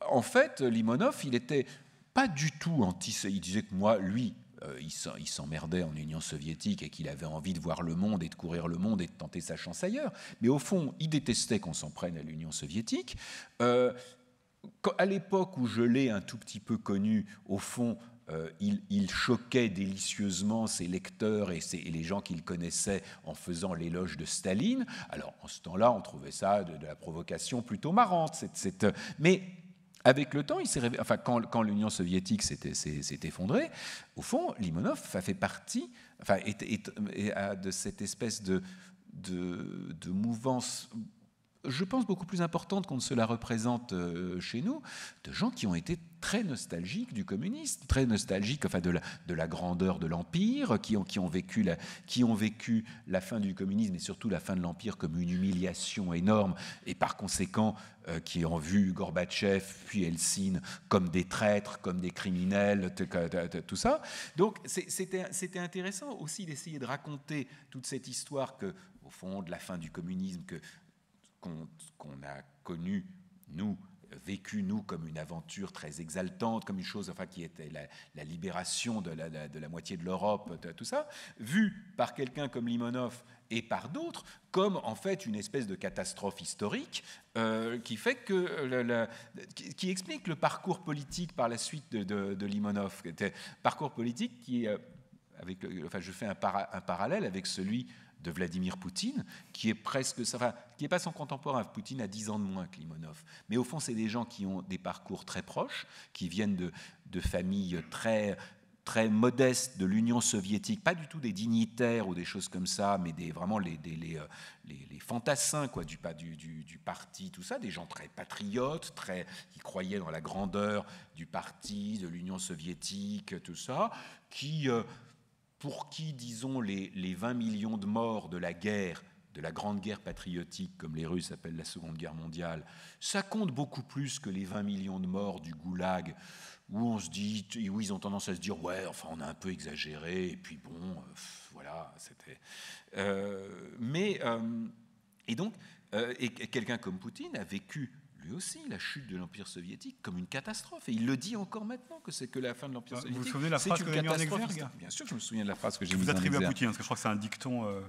Speaker 2: en fait, Limonov, il était pas du tout anti. Il disait que moi, lui, euh, il s'emmerdait en Union soviétique et qu'il avait envie de voir le monde et de courir le monde et de tenter sa chance ailleurs. Mais au fond, il détestait qu'on s'en prenne à l'Union soviétique. Euh, à l'époque où je l'ai un tout petit peu connu, au fond, euh, il, choquait délicieusement ses lecteurs et, les gens qu'il connaissait en faisant l'éloge de Staline. Alors, en ce temps-là, on trouvait ça de, la provocation plutôt marrante. Cette, Mais avec le temps, il enfin, quand, l'Union soviétique s'est effondrée, au fond, Limonov a fait partie enfin, de cette espèce de mouvance je pense, beaucoup plus importante qu'on ne se la représente euh, chez nous, de gens qui ont été très nostalgiques du communisme, très nostalgiques enfin, de, la, de la grandeur de l'Empire, qui ont, qui, ont vécu la, qui ont vécu la fin du communisme et surtout la fin de l'Empire comme une humiliation énorme, et par conséquent euh, qui ont vu Gorbatchev puis Helsinki comme des traîtres, comme des criminels, tout ça. Donc c'était intéressant aussi d'essayer de raconter toute cette histoire que au fond, de la fin du communisme, que qu'on a connu, nous, vécu, nous, comme une aventure très exaltante, comme une chose enfin, qui était la, libération de la, de la, moitié de l'Europe, tout ça, vu par quelqu'un comme Limonov et par d'autres, comme en fait une espèce de catastrophe historique euh, qui, fait que, euh, le, qui, explique le parcours politique par la suite de, Limonov. Parcours politique qui, euh, avec, enfin, je fais un, un parallèle avec celui de Vladimir Poutine, qui est presque, enfin, qui n'est pas son contemporain. Poutine a 10 ans de moins que Limonov. Mais au fond, c'est des gens qui ont des parcours très proches, qui viennent de, de familles très très modestes de l'Union soviétique, pas du tout des dignitaires ou des choses comme ça, mais des, vraiment les, des, les, euh, les, fantassins quoi, du, du, du, parti, tout ça, des gens très patriotes, très, qui croyaient dans la grandeur du parti, de l'Union soviétique, tout ça, qui... Euh, pour qui, disons, les, les 20 millions de morts de la guerre de la Grande Guerre patriotique, comme les Russes appellent la Seconde Guerre mondiale, ça compte beaucoup plus que les 20 millions de morts du goulag, où on se dit, où ils ont tendance à se dire, ouais, enfin, on a un peu exagéré, et puis bon, euh, voilà, c'était. Euh, mais, euh, et donc, et quelqu'un comme Poutine a vécu lui aussi la chute de l'Empire soviétique comme une catastrophe. Et il le dit encore maintenant que c'est que la fin de l'Empire soviétique. Ah, vous vous souvenez de la phrase que j'ai mise en hein
Speaker 1: Bien sûr, je me souviens de la phrase que j'ai mise en exergue. Vous attribuez à Poutine, parce que je crois que c'est un dicton. Euh,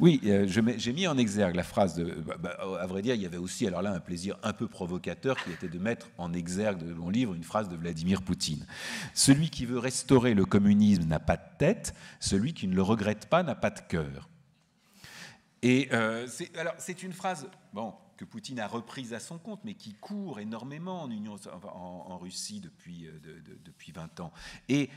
Speaker 2: oui, euh, j'ai mis en exergue la phrase de. Bah, bah, oh, à vrai dire, il y avait aussi, alors là, un plaisir un peu provocateur qui était de mettre en exergue de mon livre une phrase de Vladimir Poutine. Celui qui veut restaurer le communisme n'a pas de tête, celui qui ne le regrette pas n'a pas de cœur. Et euh, alors, c'est une phrase. Bon, que Poutine a reprise à son compte, mais qui court énormément en, Union, en, Russie depuis, euh, depuis 20 ans. Et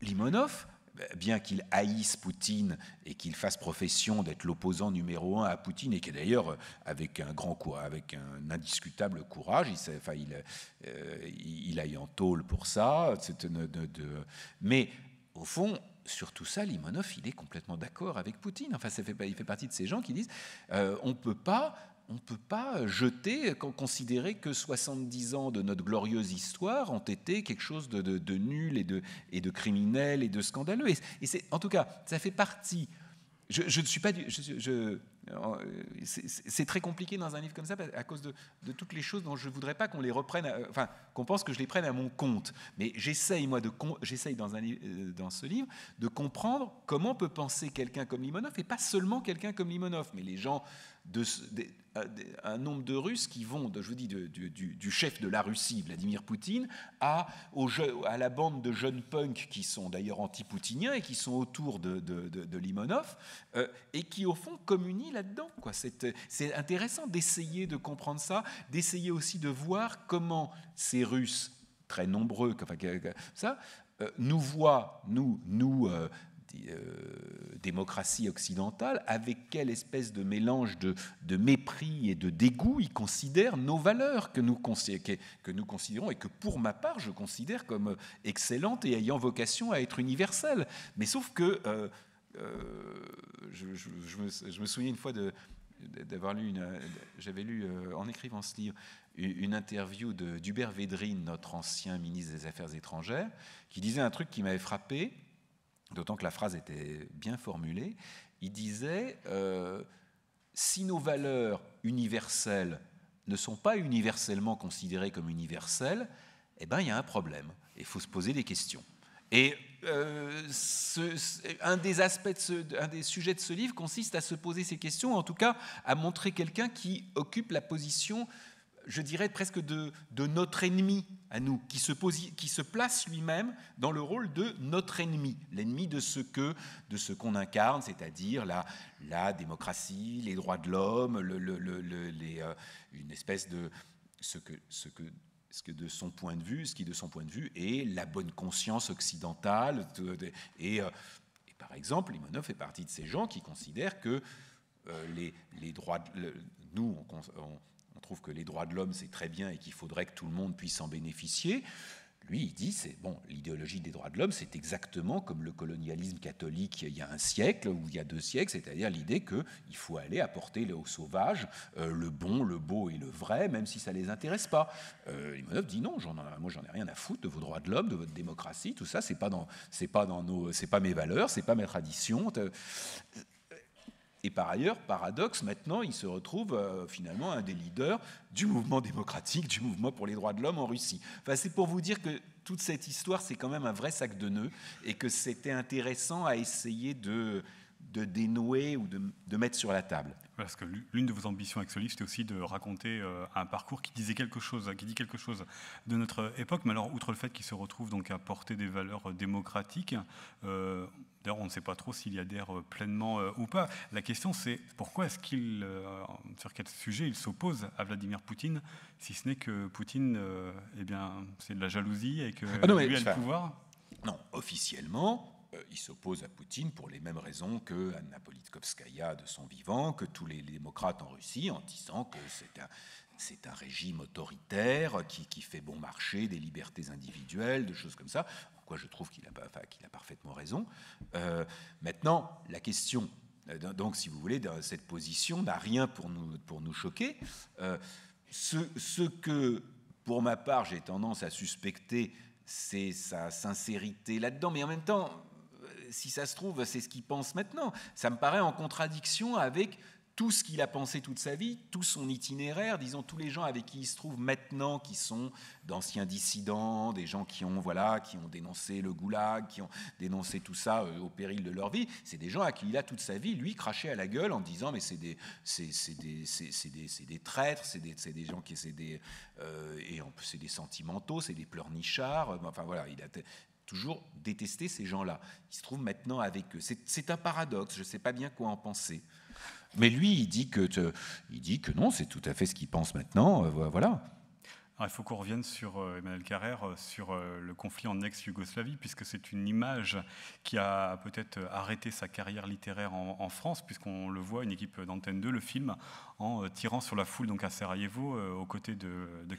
Speaker 2: Limonov, bah, bien qu'il haïsse Poutine et qu'il fasse profession d'être l'opposant numéro un à Poutine, et qui d'ailleurs, euh, avec un grand avec un indiscutable courage, il, enfin, il, aille euh, en tôle pour ça. mais au fond, sur tout ça, Limonov, il est complètement d'accord avec Poutine. Enfin, il fait partie de ces gens qui disent on ne peut pas on ne peut pas jeter, considérer que 70 ans de notre glorieuse histoire ont été quelque chose de, nul et de, et de criminel et de scandaleux. Et, en tout cas, ça fait partie. Je, ne suis pas. Euh, c'est très compliqué dans un livre comme ça à cause de, toutes les choses dont je ne voudrais pas qu'on les reprenne, euh, enfin, qu'on pense que je les prenne à mon compte. Mais j'essaye, moi, de, j'essaye dans, euh, dans ce livre de comprendre comment peut penser quelqu'un comme Limonov, et pas seulement quelqu'un comme Limonov, mais les gens de, euh, un nombre de Russes qui vont, je vous dis, de, du, du, chef de la Russie, Vladimir Poutine, à, au, à la bande de jeunes punks qui sont d'ailleurs anti-poutiniens et qui sont autour de, de, Limonov, euh, et qui au fond communient là-dedans. Euh, c'est intéressant d'essayer de comprendre ça, d'essayer aussi de voir comment ces Russes très nombreux, ça, nous voient, nous, nous, euh, démocratie occidentale, avec quelle espèce de mélange de, mépris et de dégoût ils considèrent nos valeurs que nous, que nous considérons et que pour ma part je considère comme excellentes et ayant vocation à être universelles. Mais sauf que euh, euh, je, me, souviens une fois d'avoir lu, j'avais lu en écrivant ce livre, une interview d'Hubert Védrine, notre ancien ministre des Affaires étrangères, qui disait un truc qui m'avait frappé d'autant que la phrase était bien formulée. Il disait euh, Si nos valeurs universelles ne sont pas universellement considérées comme universelles, eh bien, il y a un problème. Il faut se poser des questions. Et euh, un des aspects, un des sujets de ce livre consiste à se poser ces questions, en tout cas à montrer quelqu'un qui occupe la position je dirais presque de, notre ennemi à nous, qui se, qui se place lui-même dans le rôle de notre ennemi, l'ennemi de ce que, de ce qu'on incarne, c'est-à-dire la, la démocratie, les droits de l'homme, le, les, euh, une espèce de ce que, ce que ce que de son point de vue, ce qui de son point de vue est la bonne conscience occidentale. Euh, et, par exemple, Limonov fait partie de ces gens qui considèrent que euh, les, les, droits, de, nous, on on trouve que les droits de l'homme, c'est très bien et qu'il faudrait que tout le monde puisse en bénéficier. Lui, il dit, c'est bon, l'idéologie des droits de l'homme, c'est exactement comme le colonialisme catholique il y a un siècle ou il y a deux siècles, c'est-à-dire l'idée qu'il faut aller apporter aux sauvages euh, le bon, le beau et le vrai, même si ça ne les intéresse pas. Euh, Limonov dit non, j'en, moi j'en ai rien à foutre de vos droits de l'homme, de votre démocratie, tout ça, c'est pas pas pas mes valeurs, ce n'est pas mes traditions. Et par ailleurs, paradoxe, maintenant, il se retrouve euh, finalement un des leaders du mouvement démocratique, du mouvement pour les droits de l'homme en Russie. Enfin, c'est pour vous dire que toute cette histoire, c'est quand même un vrai sac de nœuds et que c'était intéressant à essayer de, dénouer ou de mettre sur la
Speaker 1: table. Parce que l'une de vos ambitions avec ce livre, c'était aussi de raconter euh, un parcours qui disait quelque chose, qui dit quelque chose de notre époque. Mais alors, outre le fait qu'il se retrouve donc à porter des valeurs euh, démocratiques, euh, d'ailleurs, on ne sait pas trop s'il y adhère pleinement ou pas. La question, c'est pourquoi est-ce qu'il, sur quel sujet il s'oppose à Vladimir Poutine, si ce n'est que Poutine, eh bien, c'est de la jalousie et que ah lui a le pouvoir. Non,
Speaker 2: officiellement, euh, il s'oppose à Poutine pour les mêmes raisons que Anna Politkovskaya de son vivant, que tous les démocrates en Russie, en disant que c'est un, c'est un régime autoritaire qui, qui, fait bon marché des libertés individuelles, de choses comme ça. Pourquoi je trouve qu'il a, qu'il a parfaitement raison. Euh, maintenant, la question, euh, donc si vous voulez, cette position n'a rien pour nous, pour nous choquer. ce, ce, que, pour ma part, j'ai tendance à suspecter, c'est sa sincérité là-dedans, mais en même temps, si ça se trouve, c'est ce qu'il pense maintenant. Ça me paraît en contradiction avec tout ce qu'il a pensé toute sa vie, tout son itinéraire, disons tous les gens avec qui il se trouve maintenant, qui sont d'anciens dissidents, des gens qui ont voilà, qui ont dénoncé le goulag, qui ont dénoncé tout ça euh, au péril de leur vie. C'est des gens à qui il a toute sa vie, lui, craché à la gueule en disant mais c'est des, des, traîtres, c'est des, gens qui c'est des euh, et c'est des sentimentaux, c'est des pleurnichards. Euh, enfin voilà, il a toujours détester ces gens-là. Il se trouve maintenant avec eux. C'est un paradoxe, je ne sais pas bien quoi en penser. Mais lui, il dit que, il dit que non, c'est tout à fait ce qu'il pense maintenant. Euh, voilà.
Speaker 1: il faut qu'on revienne sur euh, Emmanuel Carrère, euh, sur le conflit en ex-Yougoslavie, puisque c'est une image qui a peut-être arrêté sa carrière littéraire en, France, puisqu'on le voit, une équipe d'Antenne 2, le film, en tirant sur la foule donc à Sarajevo, aux côtés de, de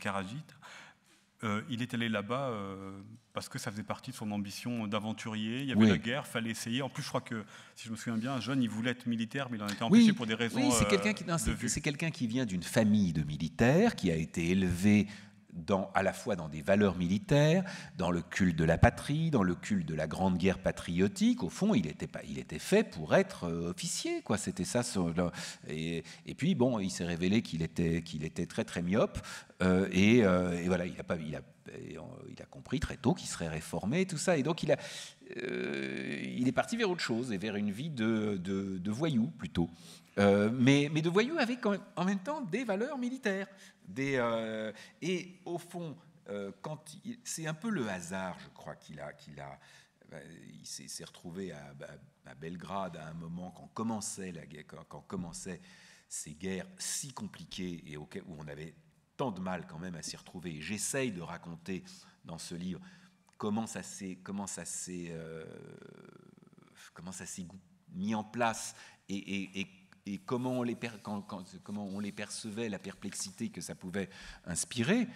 Speaker 1: euh, il est allé là-bas euh, parce que ça faisait partie de son ambition d'aventurier. Il y avait la guerre, fallait essayer. En plus, je crois que, si je me souviens bien, un jeune, il voulait être militaire, mais il en était empêché pour des raisons. Oui, euh, c'est
Speaker 2: quelqu'un qui, vient d'une famille de militaires, qui a été élevé à la fois dans des valeurs militaires, dans le culte de la patrie, dans le culte de la grande guerre patriotique. Au fond, il était, pas, il était fait pour être euh, officier, quoi. C'était ça. et, et, puis, bon, il s'est révélé qu'il était, qu'il était très, très myope. Euh, et, euh, et, voilà, il a pas, il a, il a compris très tôt qu'il serait réformé, et tout ça. Et donc, il a, il est parti vers autre chose et vers une vie de, de, de voyou plutôt. Euh, mais, de voyous avec en, même temps des valeurs militaires. Des, euh, et au fond, euh, c'est un peu le hasard, je crois, qu'il a, qu'il a, il s'est retrouvé à, Belgrade à un moment quand commençait la guerre, quand, commençait ces guerres si compliquées et où on avait tant de mal quand même à s'y retrouver. Et j'essaye de raconter dans ce livre comment ça s'est, comment ça s'est, comment ça s'est mis en place et, et, et et comment on les, quand, comment on les percevait, la perplexité que ça pouvait inspirer.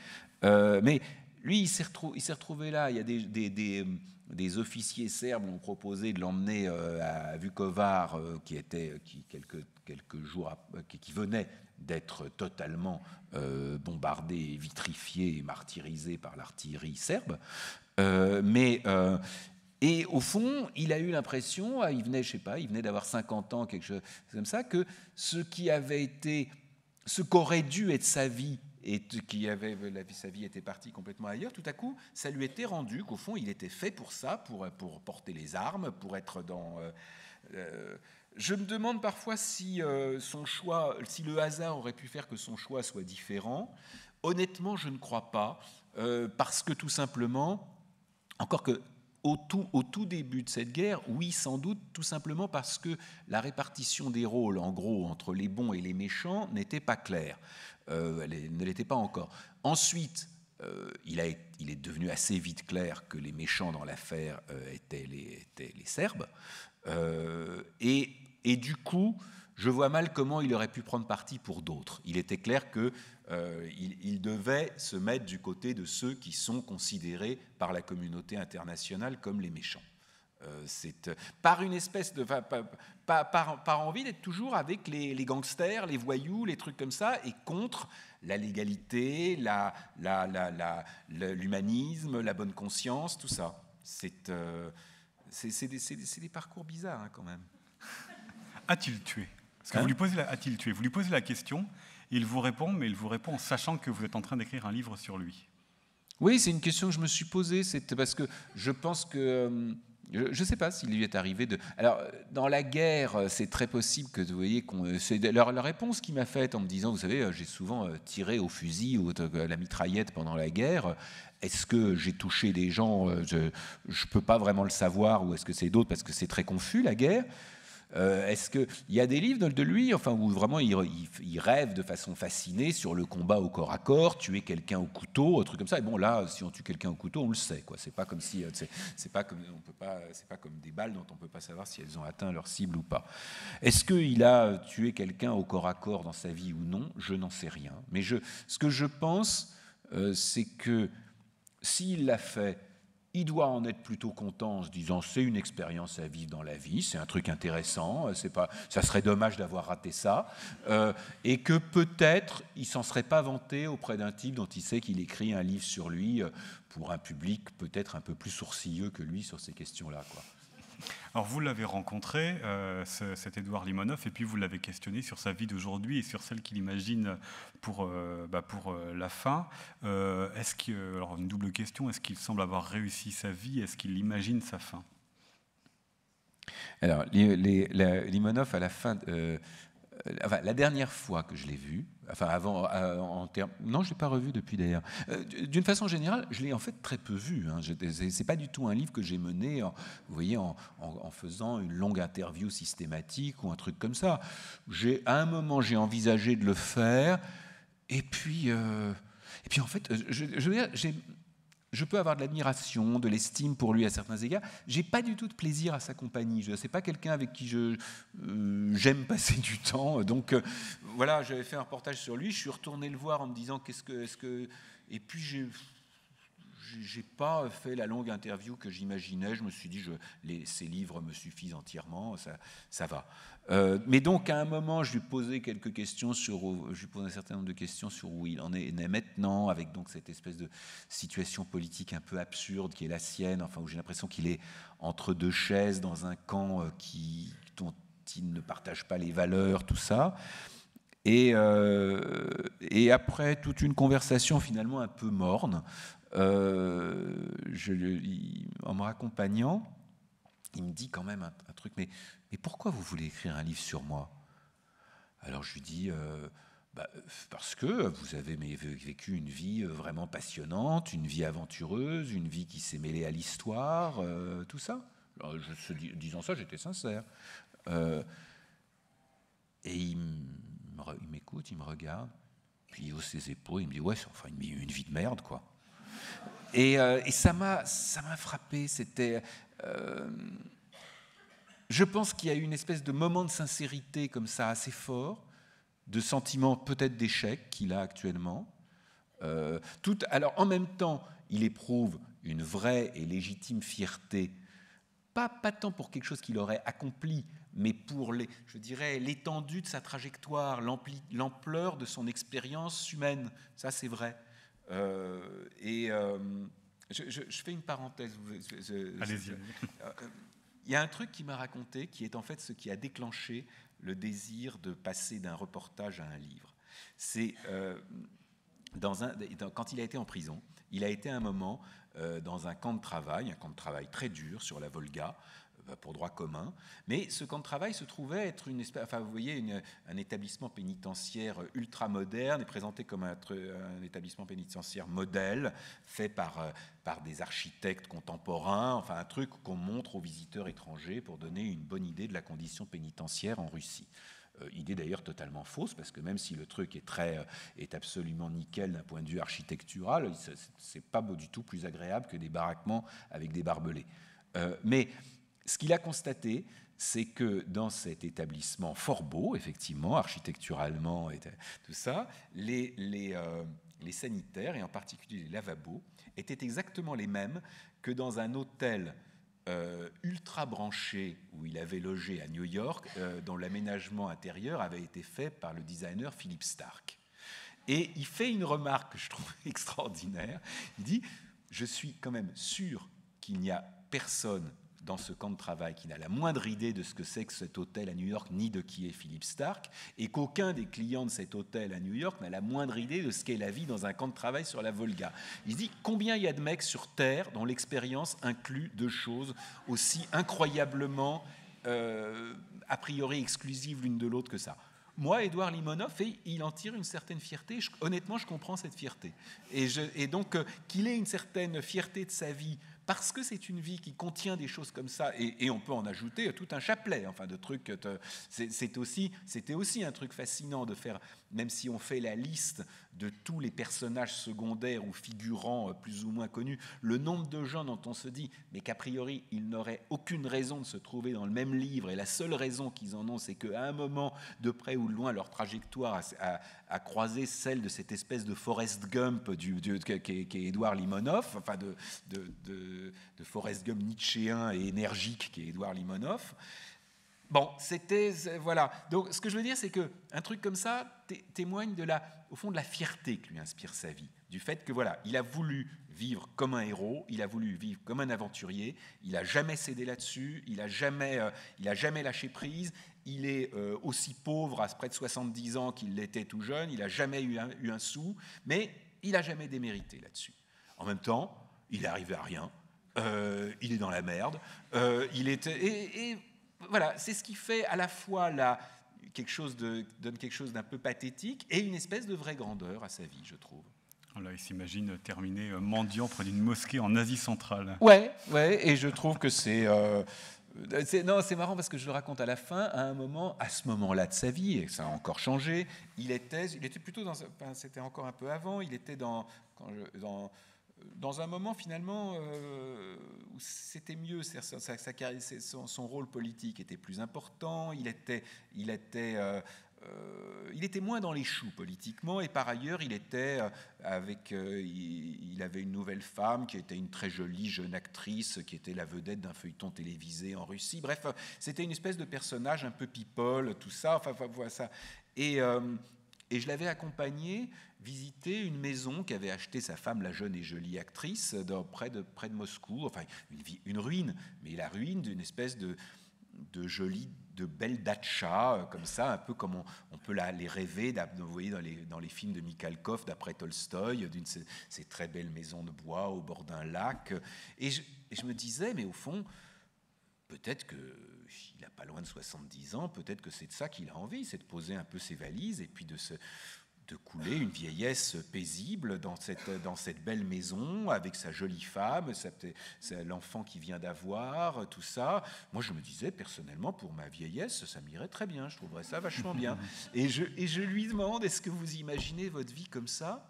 Speaker 2: Euh, mais lui, il s'est retrouvé, là. Il y a des, des, officiers serbes qui ont proposé de l'emmener euh, à Vukovar, euh, qui était qui, quelques, quelques jours, qui, venait d'être totalement bombardé, vitrifié et martyrisé par l'artillerie serbe. mais et au fond, il a eu l'impression, ah, il venait, je sais pas, il venait d'avoir 50 ans, quelque chose comme ça, que ce qui avait été, ce qu'aurait dû être sa vie et qui avait la, sa vie était partie complètement ailleurs, tout à coup, ça lui était rendu qu'au fond, il était fait pour ça, pour, pour porter les armes, pour être dans. Euh, euh, je me demande parfois si euh, son choix, si le hasard aurait pu faire que son choix soit différent. Honnêtement, je ne crois pas, parce que tout simplement, encore que au tout, début de cette guerre Oui, sans doute, tout simplement parce que la répartition des rôles, en gros, entre les bons et les méchants, n'était pas claire. Euh, elle ne l'était pas encore. Ensuite, euh, il, est devenu assez vite clair que les méchants dans l'affaire euh, étaient, les, Serbes. et, du coup, je vois mal comment il aurait pu prendre parti pour d'autres. Il était clair qu'il euh, devait se mettre du côté de ceux qui sont considérés par la communauté internationale comme les méchants. Euh, c'est euh, par une espèce de par, par, envie d'être toujours avec les, gangsters, les voyous, les trucs comme ça, et contre la légalité, l'humanisme, la, bonne conscience, tout ça. C'est,
Speaker 1: des, parcours bizarres hein, quand même. A-t-il ah, tué vous hein lui posez la, a-t-il tué Vous lui posez la question, il vous répond, mais il vous répond en sachant que vous êtes en train d'écrire un livre sur lui. Oui, c'est une question que je me suis posée. c'est parce que je pense que. Euh,
Speaker 2: je ne sais pas s'il lui est arrivé de. Alors, dans la guerre, euh, c'est très possible que vous voyez qu'on. Euh, c'est leur, réponse qu'il m'a faite en me disant, vous savez, j'ai souvent tiré au fusil ou à la mitraillette pendant la guerre. Est-ce que j'ai touché des gens Je ne peux pas vraiment le savoir, ou est-ce que c'est d'autres parce que c'est très confus la guerre. Euh, est-ce qu'il y a des livres de lui, enfin, où vraiment il, rêve de façon fascinée sur le combat au corps à corps, tuer quelqu'un au couteau, un truc comme ça. Et bon, là, si on tue quelqu'un au couteau, on le sait, quoi. C'est pas comme si, euh, c'est pas comme, des balles dont on peut pas savoir si elles ont atteint leur cible ou pas. Est-ce qu'il a euh, tué quelqu'un au corps à corps dans sa vie ou non Je n'en sais rien. Mais ce que je pense, c'est que s'il l'a fait il doit en être plutôt content en se disant c'est une expérience à vivre dans la vie, c'est un truc intéressant, euh, c'est pas, ça serait dommage d'avoir raté ça, euh, et que peut-être il s'en serait pas vanté auprès d'un type dont il sait qu'il écrit un livre sur lui euh, pour un public peut-être un peu plus sourcilleux que lui sur ces questions-là. Quoi.
Speaker 1: Alors vous l'avez rencontré, euh, cet Édouard Limonov, et puis vous l'avez questionné sur sa vie d'aujourd'hui et sur celle qu'il imagine pour, euh, bah, pour euh, la fin. est-ce que, alors une double question, est-ce qu'il semble avoir réussi sa vie Est-ce qu'il imagine sa fin
Speaker 2: Alors les, Limonov, à la fin, enfin, la dernière fois que je l'ai vu, enfin avant, euh, en termes. Non, je l'ai pas revu depuis d'ailleurs. Euh, d'une façon générale, je l'ai en fait très peu vu. Hein. C'est pas du tout un livre que j'ai mené, en, vous voyez, en, faisant une longue interview systématique ou un truc comme ça. J'ai à un moment j'ai envisagé de le faire, et puis, euh, et puis en fait, je, je veux dire, j'ai je peux avoir de l'admiration, de l'estime pour lui à certains égards. J'ai pas du tout de plaisir à sa compagnie. Je sais pas quelqu'un avec qui je euh, j'aime passer du temps. Donc euh, voilà, j'avais fait un reportage sur lui. Je suis retourné le voir en me disant qu'est-ce que est-ce que et puis j'ai j'ai pas fait la longue interview que j'imaginais. Je me suis dit, je, ces livres me suffisent entièrement, ça, ça va. Euh, mais donc, à un moment, je lui posais quelques questions sur, je lui posais un certain nombre de questions sur où il en est, maintenant, avec donc cette espèce de situation politique un peu absurde qui est la sienne, enfin où j'ai l'impression qu'il est entre deux chaises dans un camp euh, qui, dont il ne partage pas les valeurs, tout ça. Et, euh, et après toute une conversation finalement un peu morne, je, en me raccompagnant, il me dit quand même un, un truc, mais mais pourquoi vous voulez écrire un livre sur moi Alors je lui dis euh, bah, Parce que vous avez vécu une vie euh, vraiment passionnante, une vie aventureuse, une vie qui s'est mêlée à l'histoire, euh, tout ça. Alors, disant ça, j'étais sincère. et il m'écoute, il me regarde, puis il hausse ses épaules, il me dit Ouais, enfin, une vie, une vie de merde, quoi. Et, ça m'a, ça m'a frappé. C'était, je pense qu'il y a eu une espèce de moment de sincérité comme ça assez fort, de sentiment peut-être d'échec qu'il a actuellement. Euh, tout, alors en même temps, il éprouve une vraie et légitime fierté, pas, tant pour quelque chose qu'il aurait accompli, mais pour les, je dirais l'étendue de sa trajectoire, l'ampleur de son expérience humaine. Ça, c'est vrai. Euh, et euh, je, je, fais une parenthèse. Allez-y il y a un truc qui m'a raconté qui est en fait ce qui a déclenché le désir de passer d'un reportage à un livre. C'est euh, quand il a été en prison, il a été un moment euh, dans un camp de travail, un camp de travail très dur sur la Volga, pour droit commun. Mais ce camp de travail se trouvait être une espèce, enfin, vous voyez, un établissement pénitentiaire ultra moderne et présenté comme euh, un, établissement pénitentiaire modèle, fait par, euh, par des architectes contemporains, enfin un truc qu'on montre aux visiteurs étrangers pour donner une bonne idée de la condition pénitentiaire en Russie euh, idée d'ailleurs totalement fausse, parce que même si le truc est, très, est absolument nickel d'un point de vue architectural, c'est pas beau du tout plus agréable que des baraquements avec des barbelés. mais ce qu'il a constaté, c'est que dans cet établissement fort beau, effectivement, architecturalement et tout ça, les, euh, sanitaires, et en particulier les lavabos, étaient exactement les mêmes que dans un hôtel euh, ultra branché où il avait logé à New York, euh, dont l'aménagement intérieur avait été fait par le designer Philip Stark. Et il fait une remarque que je trouve extraordinaire. Il dit, je suis quand même sûr qu'il n'y a personne dans ce camp de travail, qui n'a la moindre idée de ce que c'est que cet hôtel à New York, ni de qui est Philip Stark, et qu'aucun des clients de cet hôtel à New York n'a la moindre idée de ce qu'est la vie dans un camp de travail sur la Volga. Il se dit combien il y a de mecs sur Terre dont l'expérience inclut deux choses aussi incroyablement, euh, a priori exclusives l'une de l'autre que ça moi, Édouard Limonov, et il en tire une certaine fierté. honnêtement, je comprends cette fierté. Et, je, et donc, euh, qu'il ait une certaine fierté de sa vie, parce que c'est une vie qui contient des choses comme ça, et, on peut en ajouter tout un chapelet, enfin de trucs. Euh, c'était aussi un truc fascinant de faire même si on fait la liste de tous les personnages secondaires ou figurants euh, plus ou moins connus, le nombre de gens dont on se dit, mais qu'a priori, ils n'auraient aucune raison de se trouver dans le même livre, et la seule raison qu'ils en ont, c'est qu'à un moment, de près ou de loin, leur trajectoire a, croisé celle de cette espèce de Forrest Gump du, qui est Édouard Limonov, enfin de, de, de Forrest Gump nietzschéen et énergique qui est Édouard Limonov. Bon, c'était euh, voilà. Donc, ce que je veux dire, c'est que un truc comme ça témoigne de la, au fond, de la fierté que lui inspire sa vie, du fait que voilà, il a voulu vivre comme un héros, il a voulu vivre comme un aventurier, il a jamais cédé là-dessus, il a jamais, euh, jamais lâché prise. Il est euh, aussi pauvre à près de 70 ans qu'il l'était tout jeune. Il a jamais eu un, sou, mais il a jamais démérité là-dessus. En même temps, il arrivé à rien. il est dans la merde. il était voilà, c'est ce qui fait à la fois la, quelque chose de, donne quelque chose d'un peu pathétique et une espèce de vraie grandeur à sa vie, je trouve.
Speaker 1: Là, il s'imagine terminer euh, mendiant près d'une mosquée en Asie centrale. Ouais, ouais, et je
Speaker 2: trouve que euh, euh, c'est non, c'est marrant parce que je le raconte à la fin, à un moment, à ce moment-là de sa vie, et ça a encore changé, il était, il était plutôt dans, c'était encore un peu avant, il était dans, quand je, dans dans un moment finalement euh, où c'était mieux, son, rôle politique était plus important, euh, euh, il était, moins dans les choux politiquement, et par ailleurs il était avec, il, avait une nouvelle femme qui était une très jolie jeune actrice qui était la vedette d'un feuilleton télévisé en Russie. Bref, c'était une espèce de personnage un peu people, tout ça, enfin, voilà ça. Et, et je l'avais accompagné visiter une maison qu'avait achetée sa femme, la jeune et jolie actrice, près, de, Moscou. Enfin, une, ruine, mais la ruine d'une espèce de, jolie, de belle datcha, euh, comme ça, un peu comme on, peut la, les rêver, vous dans les, films de Mikhalkov, d'après Tolstoï, d'une ces très belles maisons de bois au bord d'un lac. Et je, me disais, mais au fond, peut-être que il n'a pas loin de 70 ans, peut-être que c'est de ça qu'il a envie, c'est de poser un peu ses valises et puis de se, de couler une vieillesse paisible dans cette, dans cette belle maison, avec sa jolie femme, l'enfant qui vient d'avoir, tout ça. Moi, je me disais, personnellement, pour ma vieillesse, ça m'irait très bien, je trouverais ça vachement bien. Et je, et je lui demande, est-ce que vous imaginez votre vie comme ça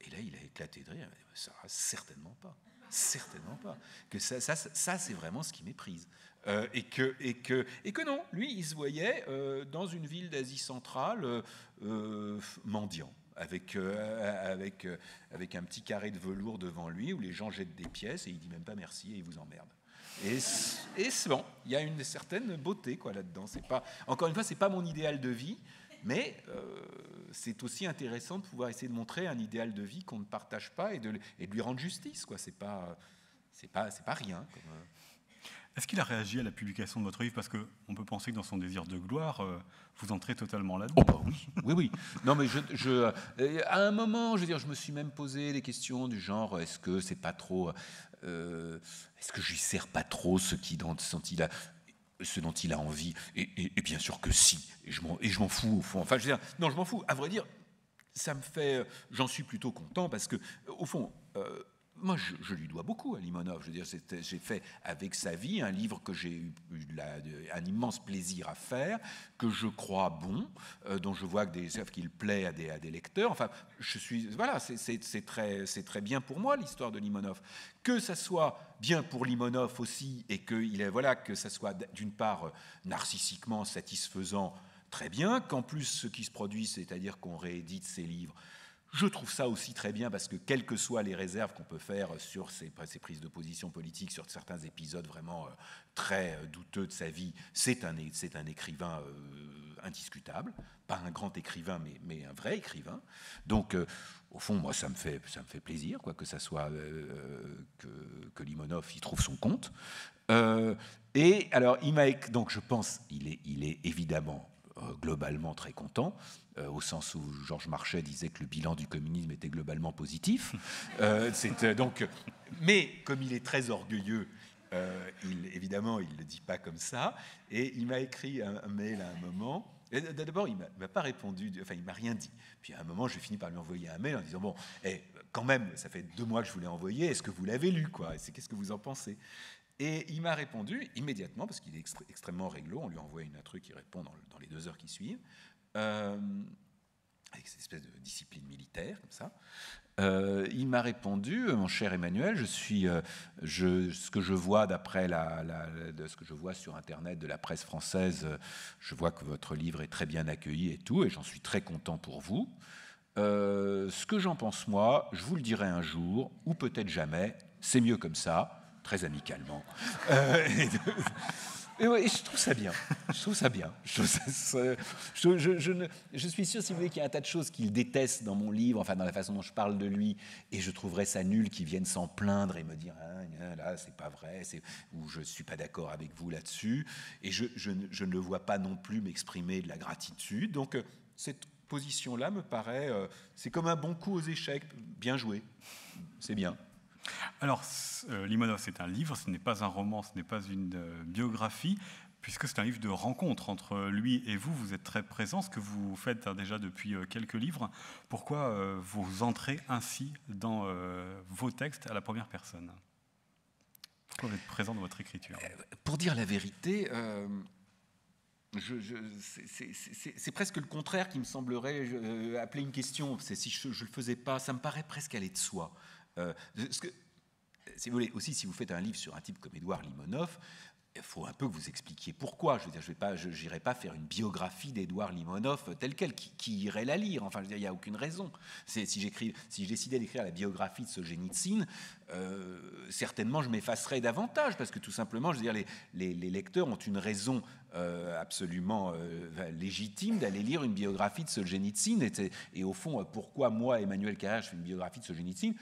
Speaker 2: Et là, il a éclaté de rire. Ça, certainement pas certainement pas. Que ça, ça, ça c'est vraiment ce qui méprise. Euh, et, que, et, que, et que non, lui, il se voyait euh, dans une ville d'Asie centrale euh, mendiant. Avec, avec, avec un petit carré de velours devant lui où les gens jettent des pièces et il dit même pas merci et il vous emmerde. Et, c'est bon, il y a une certaine beauté quoi là-dedans. C'est pas encore une fois, c'est pas mon idéal de vie, mais c'est aussi intéressant de pouvoir essayer de montrer un idéal de vie qu'on ne partage pas et de,
Speaker 1: et lui rendre justice. Quoi. C'est pas, c'est pas, c'est pas rien. Comme... Est-ce qu'il a réagi à la publication de votre livre Parce qu'on peut penser que dans son désir de gloire, euh, vous entrez totalement là-dedans. Oh, bah oui, oui, Non, mais je, euh, à un moment, je veux dire, je me suis même posé des questions du
Speaker 2: genre est-ce que c'est pas trop. Euh, est-ce que je lui sers pas trop ce, qui, dans, il a, ce dont il a envie et, bien sûr que si. Et je m'en fous, au fond. Enfin, je veux dire, non, je m'en fous. À vrai dire, ça me fait. J'en suis plutôt content parce que, au fond moi, je, lui dois beaucoup à Limonov. Je veux dire, j'ai fait avec sa vie un livre que j'ai eu un immense plaisir à faire, que je crois bon, euh, dont je vois qu'il plaît à des, lecteurs. Enfin, je suis voilà, c'est très c'est très bien pour moi l'histoire de Limonov. Que ça soit bien pour Limonov aussi et que est voilà que ça soit d'une part euh, narcissiquement satisfaisant très bien, qu'en plus ce qui se produit, c'est-à-dire qu'on réédite ses livres, je trouve ça aussi très bien parce que, quelles que soient les réserves qu'on peut faire sur ses prises de position politique, sur certains épisodes vraiment euh, très euh, douteux de sa vie, c'est un, un, écrivain euh, indiscutable. Pas un grand écrivain, mais, mais un vrai écrivain. Donc, au fond, moi, ça me fait, ça me fait plaisir, quoi que ça soit que, Limonov y trouve son compte. et alors, il donc je pense, il est, il est évidemment euh, globalement très content, euh, au sens où Georges Marchais disait que le bilan du communisme était globalement positif. Euh, donc, mais comme il est très orgueilleux, il, évidemment, il ne le dit pas comme ça. Et il m'a écrit un, mail à un moment. D'abord, il ne m'a pas répondu, enfin, il m'a rien dit. Puis à un moment, je finis par lui envoyer un mail en disant Bon, eh, quand même, ça fait deux mois que je vous l'ai envoyé, est-ce que vous l'avez lu quoi Qu'est-ce que vous en pensez et il m'a répondu immédiatement, parce qu'il est extrêmement réglo, on lui envoie une truc, il répond dans, les deux heures qui suivent, euh, avec cette espèce de discipline militaire, comme ça. Euh, il m'a répondu, mon cher Emmanuel, je suis, euh, je, ce que je vois d'après la, ce que je vois sur Internet de la presse française, je vois que votre livre est très bien accueilli et tout, et j'en suis très content pour vous. ce que j'en pense moi, je vous le dirai un jour, ou peut-être jamais, c'est mieux comme ça très amicalement. Euh, et, je trouve ça bien. Je trouve ça bien. Je, je, suis sûr, si vous voulez, qu'il y a un tas de choses qu'il déteste dans mon livre, enfin dans la façon dont je parle de lui, et je trouverais ça nul qu'il vienne s'en plaindre et me dire ah, là, c'est pas vrai, ou je suis pas d'accord avec vous là-dessus. Et je, ne le vois pas non plus m'exprimer de la gratitude. Donc, euh, cette
Speaker 1: position-là me paraît, euh, c'est comme un bon coup aux échecs, bien joué, c'est bien. Alors, euh, c'est un livre, ce n'est pas un roman, ce n'est pas une euh, biographie, puisque c'est un livre de rencontre entre lui et vous. Vous êtes très présent, ce que vous faites hein, déjà depuis euh, quelques livres. Pourquoi euh, vous entrez ainsi dans vos textes à la première personne Pourquoi vous êtes présent dans votre écriture Pour dire la vérité, c'est presque le contraire qui me
Speaker 2: semblerait appeler une question. C'est Si je ne le faisais pas, ça me paraît presque aller de soi. Euh, ce que, si vous voulez, aussi, si vous faites un livre sur un type comme Édouard Limonov, il faut un peu que vous expliquiez pourquoi. Je veux dire, je vais pas, n'irai pas faire une biographie d'Édouard Limonov telle quelle. Qui, irait la lire Enfin, je veux il n'y a aucune raison. Si, j'écris, si je décidais d'écrire la biographie de Solzhenitsyn, euh, certainement je m'effacerais davantage parce que tout simplement, je veux dire, les, lecteurs ont une raison euh, absolument euh, légitime d'aller lire une biographie de Solzhenitsyn. Et, et au fond, pourquoi moi, Emmanuel Carrère, je fais une biographie de Solzhenitsyn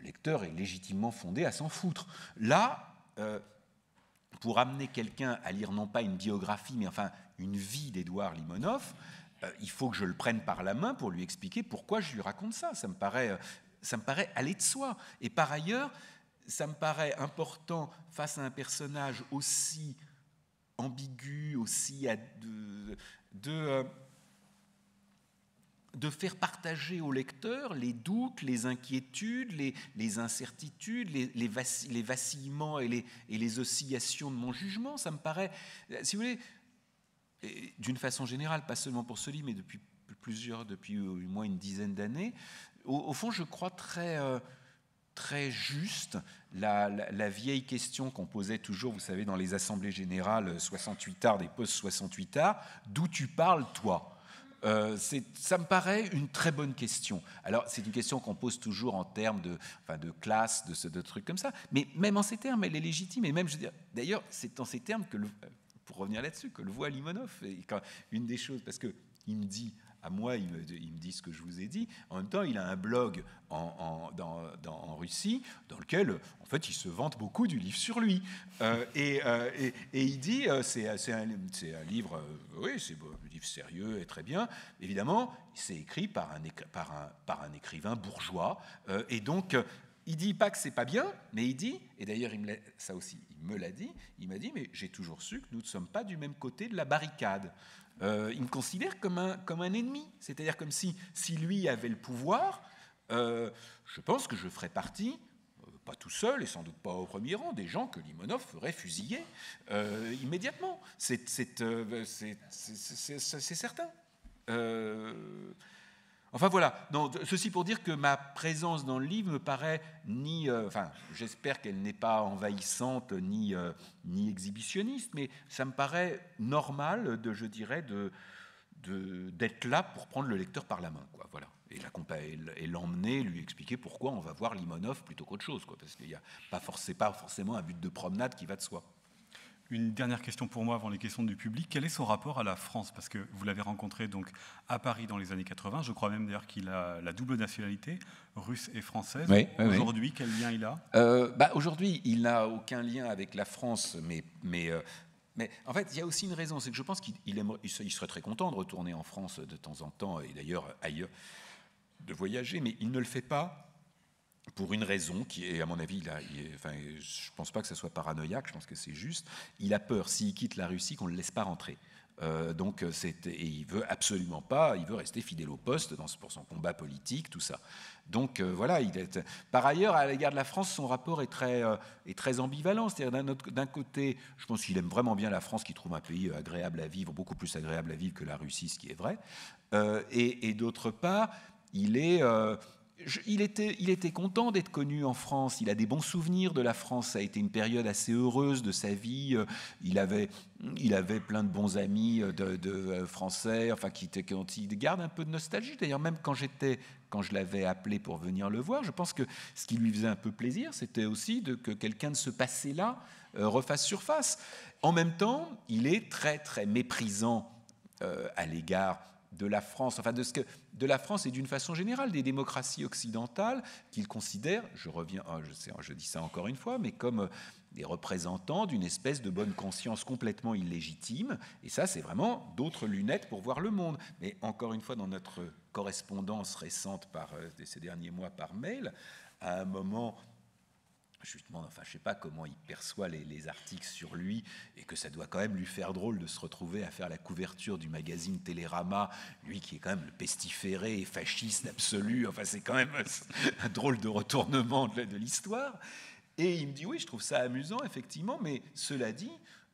Speaker 2: le lecteur est légitimement fondé à s'en foutre. Là, euh, pour amener quelqu'un à lire non pas une biographie, mais enfin une vie d'Édouard Limonov, euh, il faut que je le prenne par la main pour lui expliquer pourquoi je lui raconte ça. Ça me paraît, euh, ça me paraît aller de soi. Et par ailleurs, ça me paraît important face à un personnage aussi ambigu, aussi à de de faire partager au lecteur les doutes, les inquiétudes, les, incertitudes, les, vacillements et, les, oscillations de mon jugement. Ça me paraît, euh, si vous voulez, euh, d'une façon générale, pas seulement pour ce livre, mais depuis plusieurs, depuis au moins une dizaine d'années, au, fond, je crois très... Euh, très juste la, la vieille question qu'on posait toujours, vous savez, dans les assemblées générales 68 tard, des postes 68 tard, d'où tu parles, toi euh, ça me paraît une très bonne question. Alors, c'est une question qu'on pose toujours en termes de, classe, de, trucs comme ça. Mais même en ces termes, elle est légitime. Et même, je d'ailleurs, c'est en ces termes que, pour revenir là-dessus, que le voit Limonov. une des choses, parce que il me dit à moi, il me, dit ce que je vous ai dit. En même temps, il a un blog en, en, Russie dans lequel, en fait, il se vante beaucoup du livre sur lui. Euh, euh, et, il dit, euh, c'est un, livre, oui, c'est un livre sérieux et très bien. Évidemment, c'est écrit par un, par, un, par un, écrivain bourgeois. et donc, il dit pas que c'est pas bien, mais il dit, et d'ailleurs ça aussi, il me l'a dit, il m'a dit, mais j'ai toujours su que nous ne sommes pas du même côté de la barricade. Euh, il me considère comme un, comme un ennemi. C'est-à-dire comme si, si lui avait le pouvoir, euh, je pense que je ferais partie, euh, pas tout seul et sans doute pas au premier rang, des gens que Limonov ferait fusiller immédiatement. C'est certain. Enfin voilà, Donc, ceci pour dire que ma présence dans le livre me paraît ni, euh, enfin j'espère qu'elle n'est pas envahissante ni, euh, ni exhibitionniste, mais ça me paraît normal, de, je dirais, de, d'être là pour prendre le lecteur par la main, quoi, voilà, et l'emmener, lui expliquer pourquoi on va voir Limonov
Speaker 1: plutôt qu'autre chose, quoi, parce qu'il n'y a pas pas forcément un but de promenade qui va de soi. Une dernière question pour moi avant les questions du public. Quel est son rapport à la France Parce que vous l'avez rencontré donc à Paris dans les années 80. Je crois même d'ailleurs qu'il a la double nationalité, russe et française. aujourd'hui, quel lien il a
Speaker 2: euh, bah, Aujourd'hui, il n'a aucun lien avec la France, mais, mais euh, mais en fait, il y a aussi une raison, c'est que je pense qu'il il serait très content de retourner en France de temps en temps, et d'ailleurs ailleurs, de voyager, mais il ne le fait pas pour une raison qui est, à mon avis, enfin, je ne pense pas que ce soit paranoïaque, je pense que c'est juste, il a peur, s'il quitte la Russie, qu'on ne le laisse pas rentrer. Euh, donc, euh, et il veut absolument pas, il veut rester fidèle au poste dans, pour son combat politique, tout ça. Donc euh, voilà, il est. Par ailleurs, à l'égard de la France, son rapport est très, est très ambivalent. C'est-à-dire d'un côté, je pense qu'il aime vraiment bien la France, qui trouve un pays agréable à vivre, beaucoup plus agréable à vivre que la Russie, ce qui est vrai. et, et d'autre part, il est il, était, content d'être connu en France, il a des bons souvenirs de la France, ça a été une période assez heureuse de sa vie, euh, il avait, plein de bons amis euh, de, euh, français, enfin qui, qui, garde un peu de nostalgie. D'ailleurs, même quand quand je l'avais appelé pour venir le voir, je pense que ce qui lui faisait un peu plaisir, c'était aussi de, que quelqu'un de ce passé-là refasse surface. En même temps, il est très très méprisant à l'égard de la France, enfin de, ce que, de la France et d'une façon générale des démocraties occidentales qu'il considère, je reviens, ah, je, sais, je dis ça encore une fois, mais comme euh, des représentants d'une espèce de bonne conscience complètement illégitime. Et ça, c'est vraiment d'autres lunettes pour voir le monde. Mais encore une fois, dans notre correspondance récente par, euh, ces derniers mois par mail, à un moment justement, enfin, je sais pas comment il perçoit les, articles sur lui et que ça doit quand même lui faire drôle de se retrouver à faire la couverture du magazine Télérama, lui qui est quand même le pestiféré et fasciste absolu. Enfin, c'est quand même un drôle de retournement de l'histoire. Et il me dit oui, je trouve ça amusant effectivement, mais cela dit,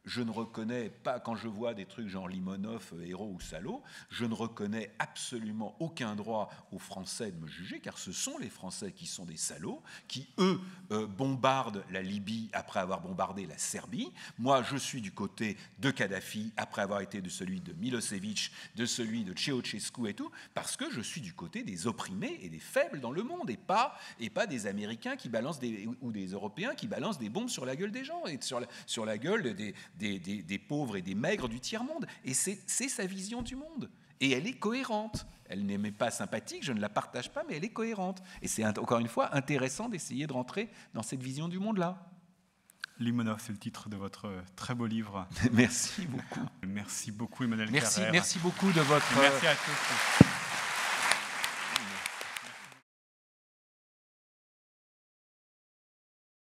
Speaker 2: je ne reconnais pas, quand je vois des trucs genre Limonov, euh, héros ou salaud, je ne reconnais absolument aucun droit aux Français de me juger, car ce sont les Français qui sont des salauds, qui, eux, euh, bombardent la Libye après avoir bombardé la Serbie. Moi, je suis du côté de Kadhafi, après avoir été de celui de Milosevic, de celui de Ceausescu et tout, parce que je suis du côté des opprimés et des faibles dans le monde, et pas, et pas des Américains qui balancent ou des Européens qui balancent des bombes sur la gueule des gens, et sur sur la gueule des, des, pauvres et des maigres du tiers-monde. Et c'est sa vision du monde. Et elle est cohérente. Elle n'est pas sympathique, je ne la partage pas, mais elle est cohérente. Et c'est encore une fois intéressant d'essayer de
Speaker 1: rentrer dans cette vision du monde-là. Limonov, c'est le titre de votre euh, très beau livre. merci beaucoup. Merci beaucoup, Emmanuel merci, Merci beaucoup
Speaker 2: de votre. Merci à tous.